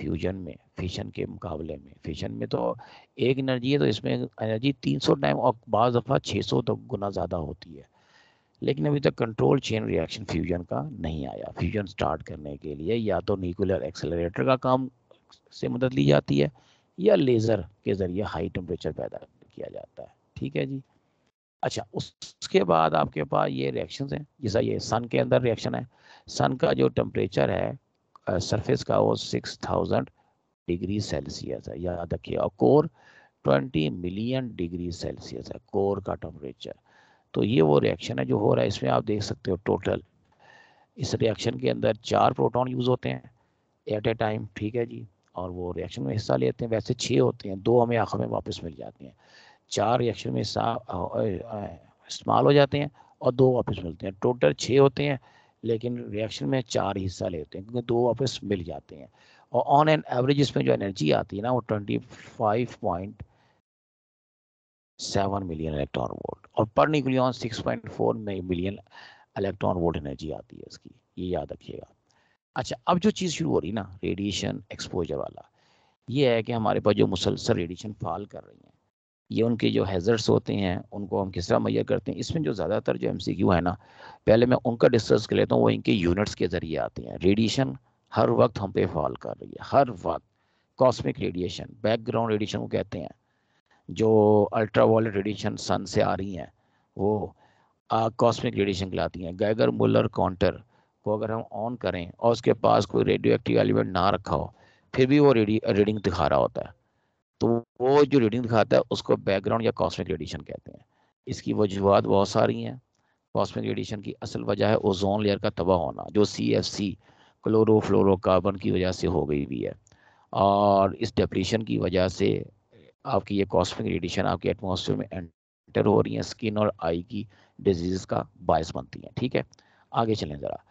फ्यूजन में फिशन के मुकाबले में फिशन में तो एक एनर्जी है तो इसमें एनर्जी 300 टाइम और बज़ दफ़ा 600 सौ तो गुना ज़्यादा होती है लेकिन अभी तक कंट्रोल चेन रिएक्शन फ्यूजन का नहीं आया फ्यूजन स्टार्ट करने के लिए या तो न्यूक्लियर एक्सेलरेटर का काम से मदद ली जाती है या लेज़र के ज़रिए हाई टेम्परेचर पैदा किया जाता है ठीक है जी अच्छा उसके बाद आपके पास ये रिएक्शन हैं जैसा ये सन के अंदर रिएक्शन है सन का जो टेम्परेचर है सरफेस का वो सिक्स थाउजेंड डिग्री सेल्सियस है याद रखिए और core twenty million degree Celsius है कोर का टेम्परेचर तो ये वो रिएक्शन है जो हो रहा है इसमें आप देख सकते हो टोटल इस रिएक्शन के अंदर चार प्रोटॉन यूज़ होते हैं एट ए टाइम ठीक है जी और वो रिएक्शन में हिस्सा लेते हैं वैसे छः होते हैं दो हमें आँखों में वापस मिल जाते हैं चार रिएक्शन में हिस्सा इस्तेमाल हो जाते हैं और दो वापस मिलते हैं टोटल छः होते हैं लेकिन रिएक्शन में चार हिस्सा लेते हैं क्योंकि दो आपस मिल जाते हैं और ऑन एन एवरेज इसमें जो एनर्जी आती है ना वो twenty five point seven million electron volt और per nucleon six point four million electron volt energy आती है इसकी ये याद रखिएगा अच्छा अब जो चीज़ शुरू हो रही ना रेडिएशन एक्सपोजर वाला ये है कि हमारे पास जो मुसलसल रेडिएशन फाल कर रही है ये उनके जो हैज़र्ट्स होते हैं उनको हम किस तरह मैया करते हैं इसमें जो ज़्यादातर जो एम सी क्यू है ना पहले मैं उनका डिस्कस कर लेता हूँ वो इनके यूनिट्स के ज़रिए आते हैं रेडिएशन हर वक्त हम पे फॉल कर रही है हर वक्त कॉस्मिक रेडिएशन बैकग्राउंड रेडिएशन को कहते हैं जो अल्ट्रा वायलेट रेडिएशन सन से आ रही हैं वो कॉस्मिक रेडिएशन कहलाती हैं गैगर मुलर काउंटर को अगर हम ऑन करें और उसके पास कोई रेडियो एक्टिव एलिमेंट ना रखा हो फिर भी वो रीडिंग दिखा रहा होता है तो वो जो रीडिंग दिखाता है उसको बैकग्राउंड या कॉस्मिक रेडिएशन कहते हैं इसकी वजूहत बहुत सारी हैं कॉस्मिक रेडिएशन की असल वजह है ओजोन लेयर का तबाह होना जो सी एफ सी क्लोरोफ्लोरोबन की वजह से हो गई हुई है और इस डेप्रेशन की वजह से आपकी ये कॉस्मिक रेडिएशन आपके एटमोसफियर में एंटर हो रही है स्किन और आई की डिजीज़ का बायस बनती हैं ठीक है आगे चलें ज़रा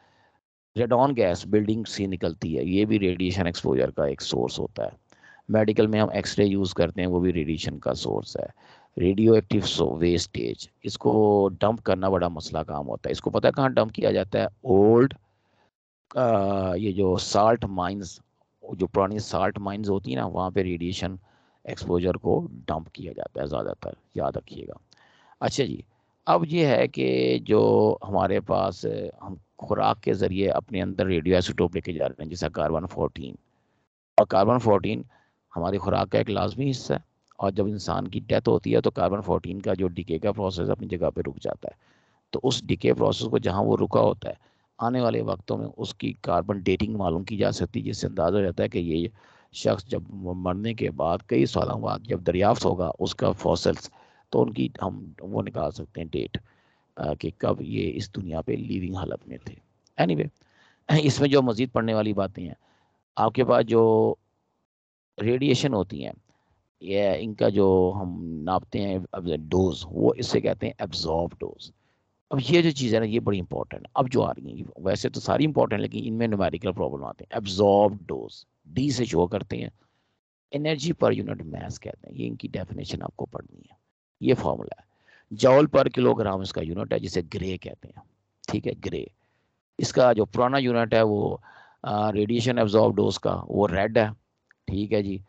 रेडॉन गैस बिल्डिंग से निकलती है ये भी रेडिएशन एक्सपोजर का एक सोर्स होता है मेडिकल में हम एक्सरे यूज़ करते हैं वो भी रेडिएशन का सोर्स है रेडियो एक्टिव वेस्टेज इसको डंप करना बड़ा मसला काम होता है इसको पता है कहाँ डंप किया जाता है ओल्ड ये जो साल्ट माइंस जो पुरानी साल्ट माइंस होती है ना वहाँ पे रेडिएशन एक्सपोजर को डंप किया जाता है ज़्यादातर याद रखिएगा अच्छा जी अब ये है कि जो हमारे पास हम खुराक के ज़रिए अपने अंदर रेडियो एसोटोप लेके जा रहे हैं जैसा कार्बन फोर्टीन और कार्बन फोर्टीन हमारी खुराक का एक लाजमी हिस्सा है और जब इंसान की डेथ होती है तो कार्बन फोर्टीन का जो डिके का प्रोसेस अपनी जगह पर रुक जाता है तो उस डिके प्रोसेस को जहाँ वो रुका होता है आने वाले वक्तों में उसकी कार्बन डेटिंग मालूम की जा सकती है जिससे अंदाज़ा हो जाता है कि ये शख्स जब मरने के बाद कई सालों बाद जब दरियाफ्त होगा उसका फॉसल्स तो उनकी हम वो निकाल सकते हैं डेट कि कब ये इस दुनिया पे लिविंग हालत में थे एनीवे anyway, इसमें जो मज़ीद पढ़ने वाली बातें हैं आपके पास जो रेडिएशन होती हैं ये इनका जो हम नापते हैं डोज वो इससे कहते हैं एब्जॉर्ब डोज अब ये जो चीज़ है ना ये बड़ी इंपॉर्टेंट है अब जो आ रही है वैसे तो सारी इंपॉर्टेंट लेकिन इनमें न्यूमेरिकल प्रॉब्लम आते हैं एब्जॉर्ब डोज डी से शो करते हैं एनर्जी पर यूनिट मैस कहते हैं ये इनकी डेफिनेशन आपको पढ़नी है ये फॉर्मूला है जॉल पर किलोग्राम इसका यूनिट है जिसे ग्रे कहते हैं ठीक है ग्रे इसका जो पुराना यूनिट है वो रेडिएशन एब्जॉर्ब डोज का वो रेड है ठीक है जी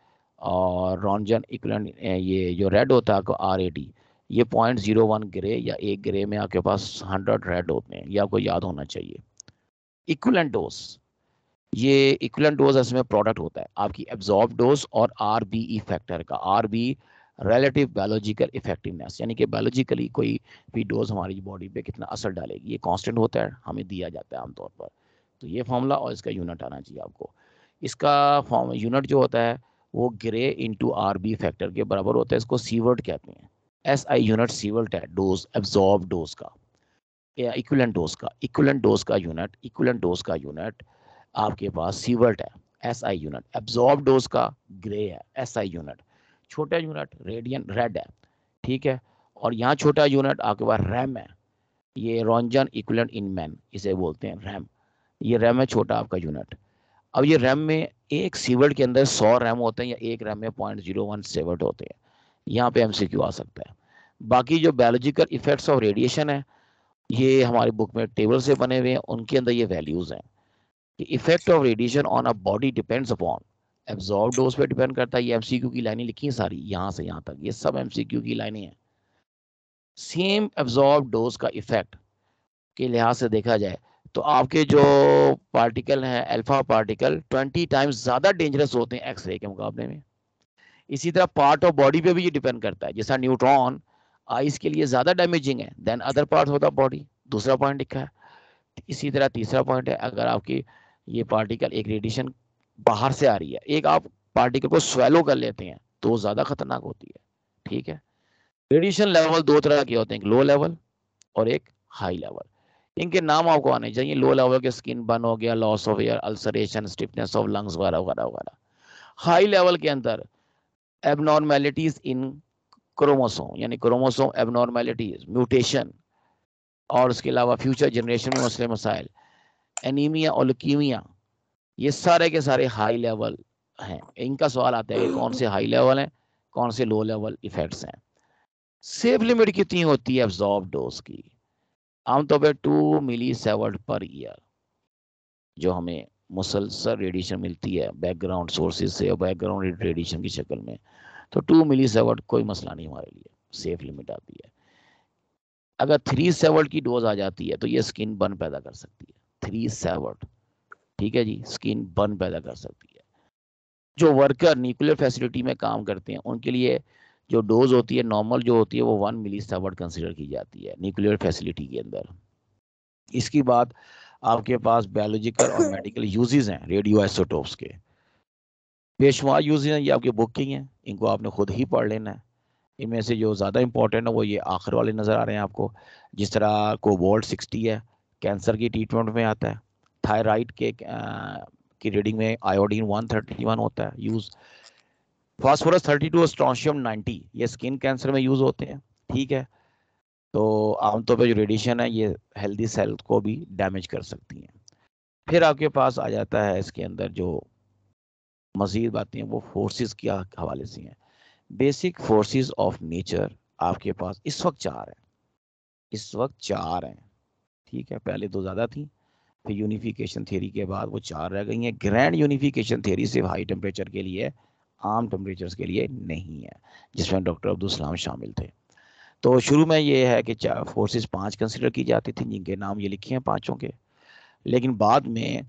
और रॉन्जन इक्वलन ये जो रेड होता है आर ए डी ये पॉइंट जीरो वन ग्रे या एक ग्रे में आपके पास हंड्रेड रेड होते हैं ये आपको याद होना चाहिए इक्वलन डोज ये इक्वलन डोज इसमें प्रोडक्ट होता है आपकी एब्जॉर्ब डोज और आर बी ई फैक्टर का R B relative biological effectiveness यानी कि बायोलॉजिकली कोई भी डोज हमारी बॉडी पे कितना असर डालेगी ये कांस्टेंट होता है हमें दिया जाता है आमतौर पर तो ये फॉर्मूला और इसका यूनिट आना चाहिए आपको इसका फॉर्म यूनिट जो होता है वो gray into R B factor के बराबर होता है इसको सीवर्ट कहते हैं एस आई यूनिट सीवर्ट है डोज एब्जॉर्ब डोज का इक्वलेंट डोज का इक्वलेंट डोज का यूनिट इक्वलेंट डोज का यूनिट आपके पास सीवर्ट है S I unit absorbed dose का ग्रे है एस आई यूनिट छोटा यूनिट रेडियन रेड है ठीक है और यहाँ छोटा यूनिट आपके पास रैम है ये रॉन्जन इक्वलेंट इन मैन इसे बोलते हैं रैम ये रैम है छोटा आपका यूनिट अब ये रैम में एक सीवर्ड के अंदर सौ रैम होते हैं या एक रैम में पॉइंट जीरो वन सेवर्ड होते हैं यहाँ पे एमसीक्यू आ सकता है बाकी जो बायोलॉजिकल इफेक्ट्स ऑफ रेडिएशन है ये हमारी बुक में टेबल से बने हुए हैं उनके अंदर ये वैल्यूज़ हैं कि effect of radiation on a body depends upon absorbed dose पे डिपेंड करता है ये एमसीक्यू की लाइनें लिखी हैं सारी यहाँ से यहाँ तक ये सब एमसीक्यू की लाइनें हैं सेम एब्जॉर्व डोज का इफेक्ट के लिहाज से देखा जाए तो आपके जो पार्टिकल हैं अल्फा पार्टिकल 20 टाइम्स ज़्यादा डेंजरस होते हैं एक्सरे के मुकाबले में इसी तरह पार्ट ऑफ बॉडी पे भी ये डिपेंड करता है जैसा न्यूट्रॉन आइस के लिए ज़्यादा डैमेजिंग है than other part of the body दूसरा पॉइंट लिखा है इसी तरह तीसरा पॉइंट है अगर आपकी ये पार्टिकल एक रेडिएशन बाहर से आ रही है एक आप पार्टिकल को स्वेलो कर लेते हैं तो ज़्यादा खतरनाक होती है ठीक है रेडिएशन लेवल दो तरह के होते हैं एक लो लेवल और एक हाई लेवल इनके नाम आपको आने चाहिए लो लेवल के स्किन बर्न हो गया loss of hair ulceration stiffness of lungs वगैरह वगैरह वगैरह हाई लेवल के अंदर एबनॉर्मेलिटीज इन क्रोमोसोम यानी क्रोमोसोम एबनॉर्मेलिटीज म्यूटेशन और उसके अलावा फ्यूचर जनरेशन में मसले मसाइल एनीमिया और लुकीमिया ये सारे के सारे हाई लेवल हैं इनका सवाल आता है कि कौन से हाई लेवल हैं कौन से लो लेवल इफेक्ट्स हैं सेफ लिमिट कितनी होती है एब्जॉर्ब डोज की आमतौर तो पर two millisievert per year जो हमें मुसलसल रेडिएशन मिलती है बैकग्राउंड सोर्सेज से और बैकग्राउंड रेडिएशन की शक्ल में तो टू मिली सेवर्ड कोई मसला नहीं हमारे लिए सेफ लिमिट आती है अगर थ्री सेवर्ड की डोज आ जाती है तो ये स्किन बर्न पैदा कर सकती है थ्री सेवर्ड ठीक है जी स्किन बर्न पैदा कर सकती है जो वर्कर न्यूक्लियर फैसिलिटी में काम करते हैं उनके लिए जो डोज होती है नॉर्मल जो होती है वो वन मिली सेवर्ड कंसिडर की जाती है न्यूक्लियर फैसिलिटी के अंदर इसकी बात आपके पास बायोलॉजिकल और मेडिकल यूजेज हैं रेडियो एसोटोप्स के पेशवा यूज हैं ये आपके बुक की हैं इनको आपने खुद ही पढ़ लेना है इनमें से जो ज़्यादा इंपॉर्टेंट है वो ये आखिर वाले नज़र आ रहे हैं आपको जिस तरह कोबोल्ट सिक्सटी है कैंसर की ट्रीटमेंट में आता है थायराइड के आ, की रीडिंग में आयोडीन वन थर्टी वन होता है यूज़ फॉस्फोरस 32 टू स्ट्रॉशियम 90 ये स्किन कैंसर में यूज होते हैं ठीक है तो आमतौर पर जो रेडिएशन है ये हेल्दी सेल को भी डैमेज कर सकती हैं फिर आपके पास आ जाता है इसके अंदर जो मजीद बातें हैं वो फोर्सेस के हवाले से हैं बेसिक फोर्सेस ऑफ नेचर आपके पास इस वक्त चार हैं इस वक्त चार हैं ठीक है पहले दो ज़्यादा थी फिर यूनिफिकेशन थ्योरी के बाद वो चार रह गई हैं ग्रैंड यूनिफिकेशन थ्योरी सिर्फ हाई टेम्परेचर के लिए आम टम्परेचर्स के लिए नहीं है जिसमें डॉक्टर अब्दुल सलाम शामिल थे तो शुरू में ये है कि फोर्सेस पांच कंसीडर की जाती थी जिनके नाम ये लिखे हैं पांचों के लेकिन बाद में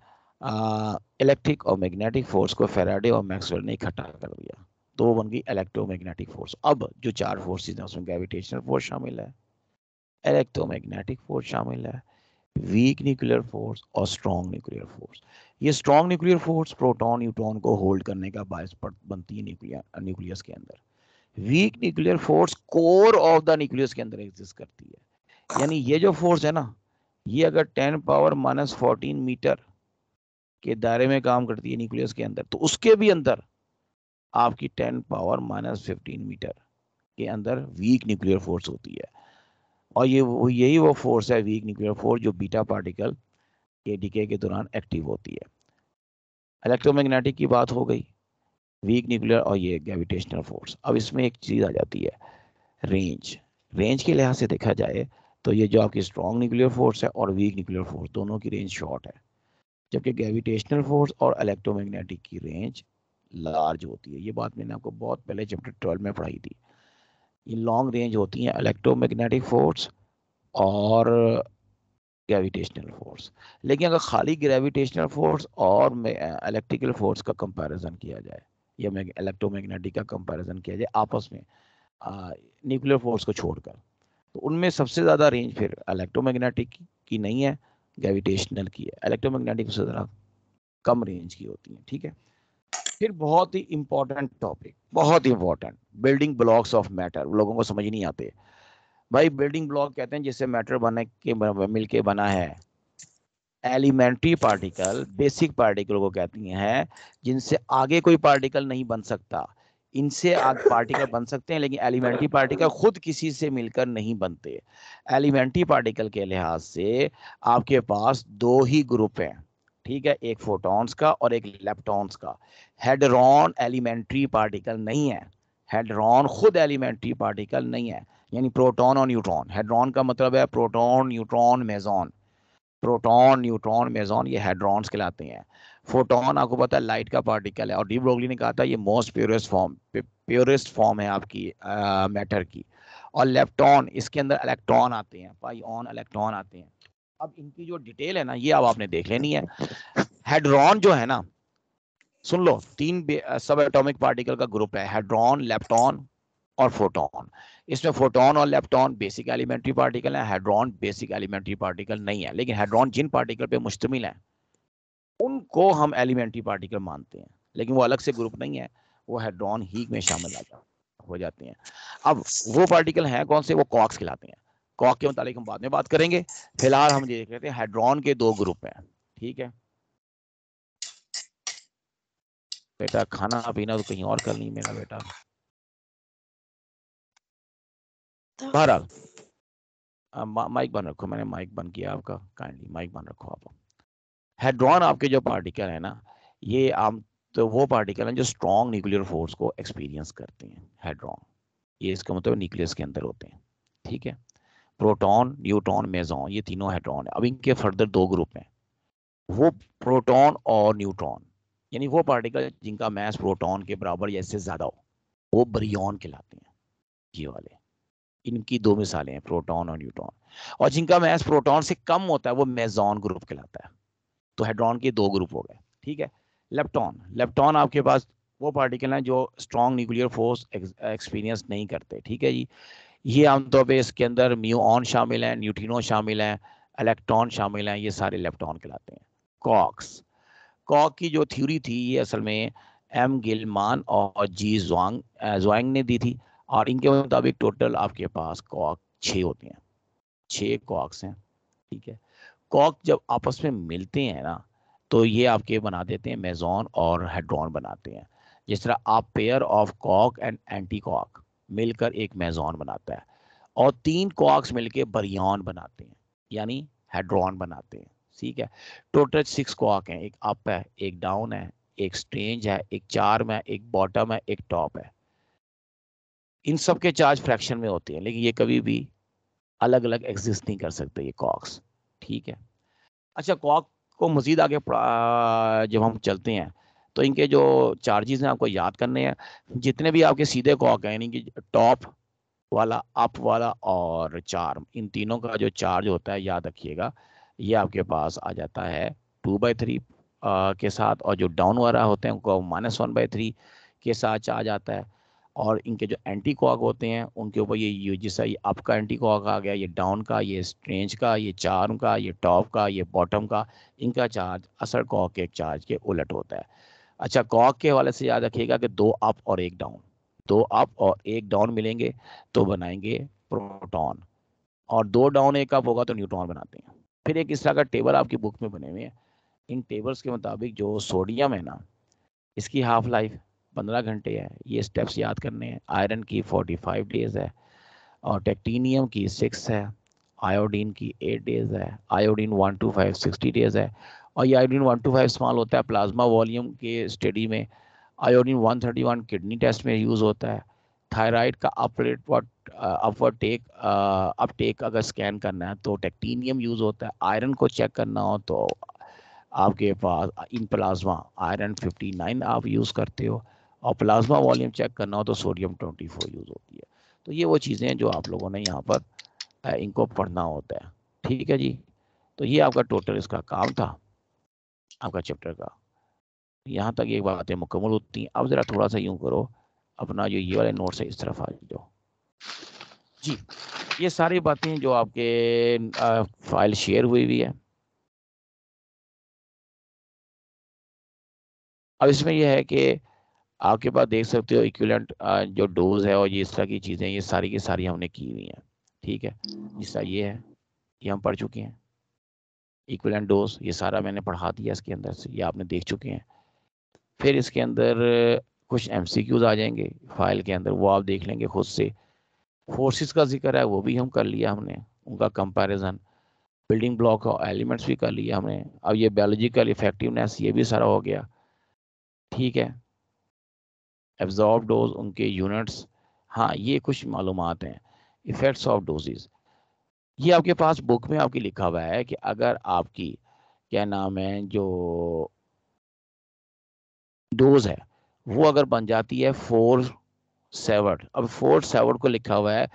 इलेक्ट्रिक और मैग्नेटिक फोर्स को फेराडे और मैक्सवेल ने इकट्ठा कर दिया तो वो बन गई इलेक्ट्रोमैग्नेटिक फोर्स अब जो चार फोर्सेज हैं उसमें ग्रेविटेशनल फोर्स शामिल है इलेक्ट्रोमैग्नेटिक फोर्स शामिल है वीक न्यूक्लियर फोर्स और स्ट्रॉन्ग न्यूक्लियर फोर्स ये strong nuclear force proton neutron को होल्ड करने का बायस बनती है न्यूक्लियस के अंदर weak nuclear force core of the nucleus के अंदर एग्जिस्ट करती है यानी ये जो फोर्स है ना ये अगर ten power minus fourteen metre के दायरे में काम करती है न्यूक्लियस के अंदर तो उसके भी अंदर आपकी ten power minus fifteen metre के अंदर वीक न्यूक्लियर फोर्स होती है और ये यही वो फोर्स है वीक न्यूक्लियर फोर्स जो बीटा पार्टिकल के डीके के दौरान एक्टिव होती है इलेक्ट्रोमैग्नेटिक की बात हो गई वीक न्यूक्लियर और ये ग्रेविटेशनल फोर्स अब इसमें एक चीज़ आ जाती है रेंज रेंज के लिहाज से देखा जाए तो ये जो आपकी स्ट्रॉन्ग न्यूक्लियर फोर्स है और वीक न्यूक्लियर फोर्स दोनों की रेंज शॉर्ट है जबकि ग्रेविटेशनल फोर्स और इलेक्ट्रोमैग्नेटिक की रेंज लार्ज होती है ये बात मैंने आपको बहुत पहले चैप्टर ट्वेल्व में पढ़ाई थी ये लॉन्ग रेंज होती है इलेक्ट्रोमैग्नेटिक फोर्स और ग्रेविटेशनल फोर्स लेकिन अगर खाली ग्रेविटेशनल फोर्स और इलेक्ट्रिकल फोर्स का कंपैरिजन किया जाए या इलेक्ट्रोमैग्नेटिक का कंपैरिजन किया जाए आपस में न्यूक्लियर फोर्स को छोड़कर तो उनमें सबसे ज़्यादा रेंज फिर इलेक्ट्रोमैग्नेटिक की नहीं है ग्रेविटेशनल की है इलेक्ट्रोमैग्नेटिक सबसे कम रेंज की होती है ठीक है फिर बहुत ही इम्पोर्टेंट टॉपिक बहुत ही important building blocks of matter लोगों को समझ नहीं आते भाई बिल्डिंग ब्लॉक कहते हैं जिसे मैटर बने के मिलके बना है एलिमेंट्री पार्टिकल बेसिक पार्टिकल को कहती हैं जिनसे आगे कोई पार्टिकल नहीं बन सकता इनसे आग पार्टिकल बन सकते हैं लेकिन एलिमेंट्री पार्टिकल खुद किसी से मिलकर नहीं बनते एलिमेंट्री पार्टिकल के लिहाज से आपके पास दो ही ग्रुप हैं ठीक है एक फोटॉन्स का और एक लेप्टॉन्स का हेडरॉन एलिमेंट्री पार्टिकल नहीं है हेडरॉन खुद एलिमेंट्री पार्टिकल नहीं है यानी प्रोटॉन और न्यूट्रॉन हेड्रॉन का मतलब है proton neutron meson proton neutron meson ये हेड्रॉन्स कहलाते हैं फोटोन आपको पता है लाइट का पार्टिकल है और डी ब्रोगली ने कहा था ये most purest form purest form है आपकी मैटर की और लेप्टॉन इसके अंदर इलेक्ट्रॉन आते हैं पाई ऑन इलेक्ट्रॉन आते हैं अब इनकी जो डिटेल है ना ये अब आपने देख लेनी है हेड्रॉन जो है ना सुन लो तीन सब एटॉमिक पार्टिकल का ग्रुप है हेड्रॉन लेप्टॉन और फोटोन इसमें फोटोन और लेप्टॉन बेसिक एलिमेंट्री पार्टिकल है हाइड्रॉन बेसिक एलिमेंट्री पार्टिकल नहीं है लेकिन हाइड्रॉन जिन पार्टिकल पे मुश्तमिल है उनको हम एलिमेंट्री पार्टिकल मानते हैं लेकिन वो अलग से ग्रुप नहीं है वो हाइड्रॉन ही में शामिल हो जाते हैं अब वो पार्टिकल हैं कौन से वो कॉक्स खिलाते हैं कॉक के मुतालिक हम बाद में बात करेंगे फिलहाल हम ये देख लेते हैं हाइड्रॉन के दो ग्रुप हैं ठीक है बेटा खाना पीना तो कहीं और कर नहीं मेरा बेटा बहरहाल माइक बंद रखो मैंने माइक बंद किया आपका काइंडली माइक बंद रखो आप हेड्रॉन आपके जो पार्टिकल है ना ये आम तो वो पार्टिकल हैं जो स्ट्रॉन्ग न्यूक्लियर फोर्स को एक्सपीरियंस करते हैं हेड्रॉन ये इसका मतलब न्यूक्लियस के अंदर होते हैं ठीक है प्रोटॉन न्यूट्रॉन मेजोन ये तीनों हेड्रॉन है अब इनके फर्दर दो ग्रुप हैं वो प्रोटॉन और न्यूट्रॉन यानी वो पार्टिकल जिनका मैस प्रोटॉन के बराबर या इससे ज़्यादा हो वो ब्रियॉन कहलाते हैं ये वाले इनकी दो मिसालें हैं प्रोटॉन और न्यूट्रॉन और जिनका मैस प्रोटॉन से कम होता है वो मेजोन ग्रुप कहलाता है तो हाइड्रॉन के दो ग्रुप हो गए ठीक है लेप्टॉन लेप्टॉन आपके पास वो पार्टिकल हैं जो स्ट्रॉन्ग न्यूक्लियर फोर्स एक्सपीरियंस नहीं करते ठीक है जी ये आमतौर पर इसके अंदर म्यूऑन शामिल हैं न्यूट्रिनो शामिल हैं इलेक्ट्रॉन शामिल हैं ये सारे लेप्टॉन कहलाते हैं कॉक्स कॉक की जो थ्योरी थी ये असल में एम गिलमान और जी जोंग जोंग ने दी थी और इनके मुताबिक टोटल आपके पास कॉक छ होते हैं छ कॉक्स हैं ठीक है कॉक जब आपस में मिलते हैं ना तो ये आपके बना देते हैं मेजोन और हेड्रॉन बनाते हैं जिस तरह आप pair of cock and anti cock मिलकर एक मेजोन बनाता है और तीन कॉक्स मिलकर बरियान बनाते हैं यानी हेड्रॉन बनाते हैं ठीक है टोटल सिक्स कॉक हैं एक अप है एक डाउन है एक स्ट्रेंज है एक चार में एक बॉटम है एक टॉप है इन सब के चार्ज फ्रैक्शन में होते हैं लेकिन ये कभी भी अलग अलग एग्जिस्ट नहीं कर सकते ये कॉक्स ठीक है अच्छा कॉक को मज़ीद आगे जब हम चलते हैं तो इनके जो चार्जेस हैं आपको याद करने हैं जितने भी आपके सीधे कॉक हैं यानी कि टॉप वाला अप वाला और चार्म इन तीनों का जो चार्ज होता है याद रखिएगा ये आपके पास आ जाता है टू बाई थ्री के साथ और जो डाउन वाला होते हैं उनको माइनस वन बाई थ्री के साथ चार्ज आता है और इनके जो एंटी कोक होते हैं उनके ऊपर ये जैसा ये अप का एंटी कोक आ गया ये डाउन का ये स्ट्रेंज का ये चार का ये टॉप का ये बॉटम का इनका चार्ज असर कॉक के चार्ज के उलट होता है अच्छा कॉक के हवाले से याद रखिएगा कि दो अप और एक डाउन दो अप और एक डाउन मिलेंगे तो बनाएंगे प्रोटॉन और दो डाउन एक अप होगा तो न्यूट्रॉन बनाते हैं फिर एक इस तरह का टेबल आपकी बुक में बने हुए हैं इन टेबल्स के मुताबिक जो सोडियम है ना इसकी हाफ लाइफ पंद्रह घंटे है ये स्टेप्स याद करने हैं आयरन की फोर्टी फाइव डेज़ है और टेक्टीनियम की सिक्स है आयोडीन की एट डेज़ है iodine one two five sixty days है और ये आयोडीन वन टू फाइव इस्तेमाल होता है प्लाज्मा वॉल्यूम के स्टडी में iodine one thirty one kidney test में यूज़ होता है थायराइड का अपरेट वट टेक अपटेक अगर स्कैन करना है तो टेक्टीनियम यूज़ होता है आयरन को चेक करना हो तो आपके पास इन प्लाज्मा आयरन 59 आप यूज़ करते हो और प्लाज्मा वॉल्यूम चेक करना हो तो सोडियम ट्वेंटी फोर यूज़ होती है तो ये वो चीज़ें हैं जो आप लोगों ने यहाँ पर इनको पढ़ना होता है ठीक है जी तो ये आपका टोटल इसका काम था आपका चैप्टर का यहाँ तक ये बातें मुकम्मल होती हैं अब ज़रा थोड़ा सा यूँ करो अपना जो ये वाले नोट्स है इस तरफ आ जाओ जी ये सारी बातें जो आपके फाइल शेयर हुई हुई है अब इसमें यह है कि आपके पास देख सकते हो इक्विलेंट जो डोज है और ये इस तरह की चीज़ें ये सारी की सारी हमने की हुई हैं ठीक है जिस तरह ये है ये हम पढ़ चुके हैं इक्विलेंट डोज ये सारा मैंने पढ़ा दिया इसके अंदर से ये आपने देख चुके हैं फिर इसके अंदर कुछ एम आ जाएंगे फाइल के अंदर वो आप देख लेंगे खुद से फोर्सेस का जिक्र है वो भी हम कर लिया हमने उनका कंपैरिजन बिल्डिंग ब्लॉक एलिमेंट्स भी कर लिया हमने अब ये बायोलॉजिकल इफेक्टिवनेस ये भी सारा हो गया ठीक है एब्जॉर्ब डोज उनके यूनिट्स हाँ ये कुछ मालूम हैं इफ़ेक्ट्स ऑफ डोजेज ये आपके पास बुक में आपकी लिखा हुआ है कि अगर आपकी क्या नाम है जो डोज है वो अगर बन जाती है फोर सेवन अब फोर सेवन को लिखा हुआ है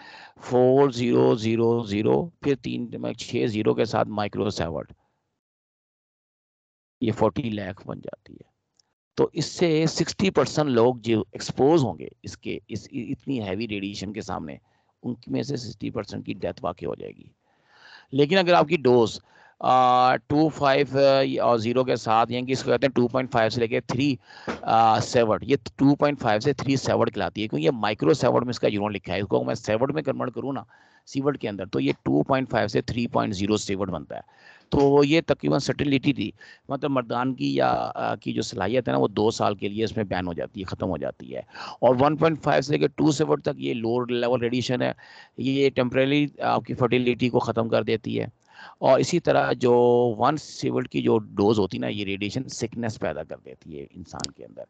फोर ज़ीरो ज़ीरो ज़ीरो फिर तीन छह ज़ीरो के साथ माइक्रो सेवन ये फोर्टी लैख बन जाती है तो इससे 60 परसेंट लोग जो एक्सपोज होंगे इसके इस इतनी हैवी रेडिएशन के सामने उनमें से 60 परसेंट की डेथ वाकई हो जाएगी लेकिन अगर आपकी डोज टू फाइव और ज़ीरो के साथ यानी कि इसको कहते हैं टू पॉइंट फाइव से लेके थ्री सेवट ये टू पॉइंट फाइव से थ्री सेवट कहलाती है क्योंकि ये माइक्रो सेवट में इसका यूनिट लिखा है इसको मैं सेवट में कन्वर्ट करूँ ना सीवट के अंदर तो ये टू पॉइंट फाइव से थ्री पॉइंट जीरो सेवट बनता है तो ये तकरीबन सर्टिलिटी थी मतलब मर्दान की या आ, की जो सलाहियत है ना वो दो साल के लिए इसमें बैन हो जाती है ख़त्म हो जाती है और 1.5 से लेकर टू सेवट तक ये लोअर लेवल रेडिएशन है ये टेम्प्रेरी आपकी फर्टिलिटी को ख़त्म कर देती है और इसी तरह जो वन सीवर्ट की जो डोज होती है ना ये रेडिएशन सिकनेस पैदा कर देती है इंसान के अंदर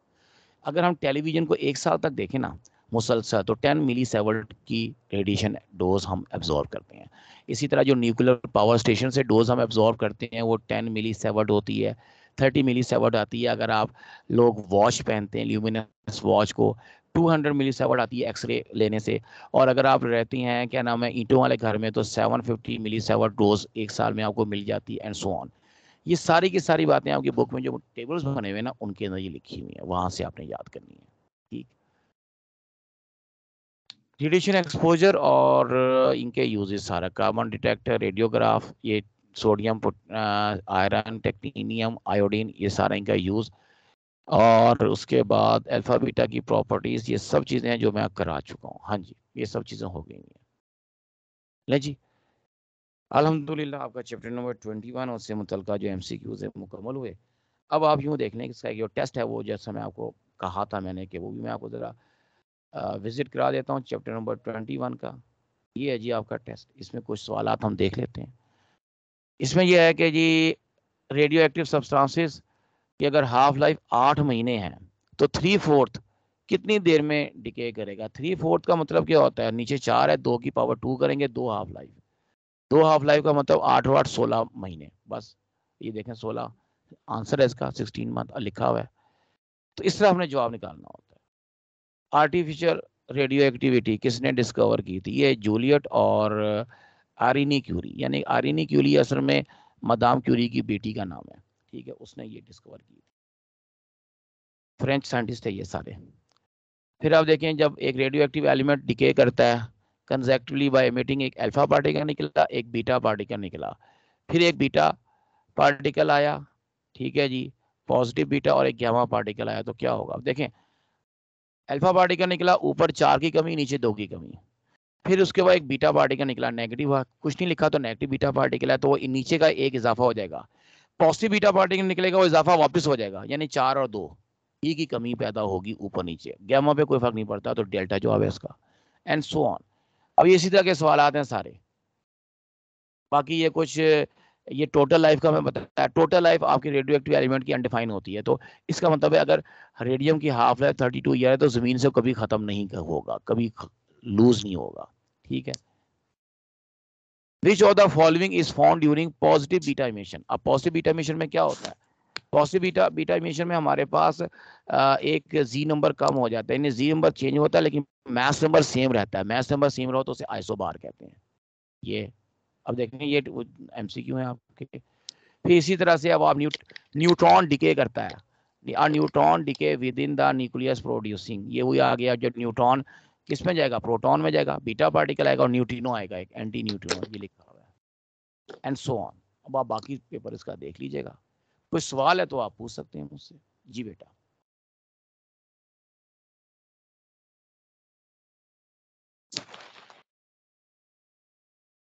अगर हम टेलीविज़न को एक साल तक देखें ना मुसलसल तो 10 मिली सेवल्ट की रेडिएशन डोज हम एब्जॉर्व करते हैं इसी तरह जो न्यूक्लियर पावर स्टेशन से डोज हम एब्जॉर्व करते हैं वो 10 मिली सेवल्ट होती है 30 मिली सेवल्ट आती है अगर आप लोग वॉच पहनते हैं ल्यूमिनस वॉच को 200 मिली सेवल्ट आती है एक्सरे लेने से और अगर आप रहते हैं क्या नाम है ईंटों वाले घर में तो फिफ्टी मिली सेवल्ट डोज एक साल में आपको मिल जाती है एंड सो ऑन ये सारी की सारी बातें आपकी बुक में जो टेबल्स बने हुए हैं ना उनके अंदर ये लिखी हुई है वहाँ से आपने याद करनी है रेडिएशन एक्सपोजर और uh, इनके यूजेस सारा कार्बन डिटेक्टर रेडियोग्राफ ये सोडियम आयरन टेक्नीनियम आयोडीन ये सारा इनका यूज़ और उसके बाद अल्फा बीटा की प्रॉपर्टीज़ ये सब चीज़ें हैं जो मैं करा चुका हूँ हाँ जी ये सब चीज़ें हो गई हैं ले जी अल्हम्दुलिल्लाह आपका चैप्टर नंबर ट्वेंटी वन और उससे मुतल जो एम सी क्यूज़ है मुकम्मल हुए अब आप यूँ देख लें कि इसका जो टेस्ट है वो जैसा मैं आपको कहा था मैंने कि वो भी मैं आपको ज़रा विज़िट करा देता हूँ चैप्टर नंबर ट्वेंटी वन का ये है जी आपका टेस्ट इसमें कुछ सवाल हम देख लेते हैं इसमें यह है कि जी रेडियो एक्टिव सब्सटेंसेस की अगर हाफ लाइफ आठ महीने हैं तो थ्री फोर्थ कितनी देर में डिके करेगा थ्री फोर्थ का मतलब क्या होता है नीचे चार है दो की पावर टू करेंगे दो हाफ लाइफ दो हाफ लाइफ का मतलब आठ और आठ सोलह महीने बस ये देखें सोलह आंसर है इसका सिक्सटीन मंथ लिखा हुआ है तो इस तरह हमने जवाब निकालना होता है आर्टिफिशियल रेडियो एक्टिविटी किसने डिस्कवर की थी ये जूलियट और आरिनी क्यूरी यानी आरिनी क्यूरी असल में मदाम क्यूरी की बेटी का नाम है ठीक है उसने ये डिस्कवर की थी फ्रेंच साइंटिस्ट है ये सारे फिर आप देखें जब एक रेडियो एक्टिव एलिमेंट डिके करता है कंजेक्टिवली बाय एमिटिंग एक अल्फा पार्टिकल निकला एक बीटा पार्टिकल निकला फिर एक बीटा पार्टिकल आया ठीक है जी पॉजिटिव बीटा और एक गैमा पार्टिकल आया तो क्या होगा देखें अल्फा पार्टी का निकला ऊपर चार की कमी नीचे दो की कमी फिर उसके बाद एक बीटा पार्टी का निकला नेगेटिव कुछ नहीं लिखा तो नेगेटिव बीटा पार्टी निकला तो वो नीचे का एक इजाफा हो जाएगा पॉजिटिव बीटा पार्टिकल निकलेगा वो इजाफा वापस हो जाएगा यानी चार और दो ई की कमी पैदा होगी ऊपर नीचे गैमा पे कोई फर्क नहीं पड़ता तो डेल्टा जो आवे उसका एंड सो ऑन अब ये इसी तरह के सवाल आते हैं सारे बाकी ये कुछ ये टोटल लाइफ का मैं बताया टोटल लाइफ आपकी रेडियो एक्टिव एलिमेंट की अनडिफाइन होती है तो इसका मतलब है अगर रेडियम की half life thirty two year है तो ज़मीन से कभी ख़त्म नहीं होगा कभी लूज नहीं होगा ठीक है which of the following is found during positive beta emission अब पॉजिटिव बीटा इमिशन में क्या होता है पॉजिटिव बीटा बीटा इमिशन में हमारे पास एक जी नंबर कम हो जाता है यानी जी नंबर चेंज होता है लेकिन मैथ नंबर सेम रहता है मैथ नंबर सेम रहो तो उसे आइसोबार कहते हैं ये अब देखें ये एम सी क्यू है आपके फिर इसी तरह से अब आप न्यू न्यूट्रॉन डिके करता है neutron decay within the nucleus producing ये वही आ गया जो न्यूट्रॉन किस में जाएगा प्रोटॉन में जाएगा बीटा पार्टिकल आएगा और न्यूट्रिनो आएगा एक एंटी न्यूट्रिनो ये लिखा हुआ है एंड सो ऑन अब आप बाकी पेपर इसका देख लीजिएगा कोई सवाल है तो आप पूछ सकते हैं मुझसे जी बेटा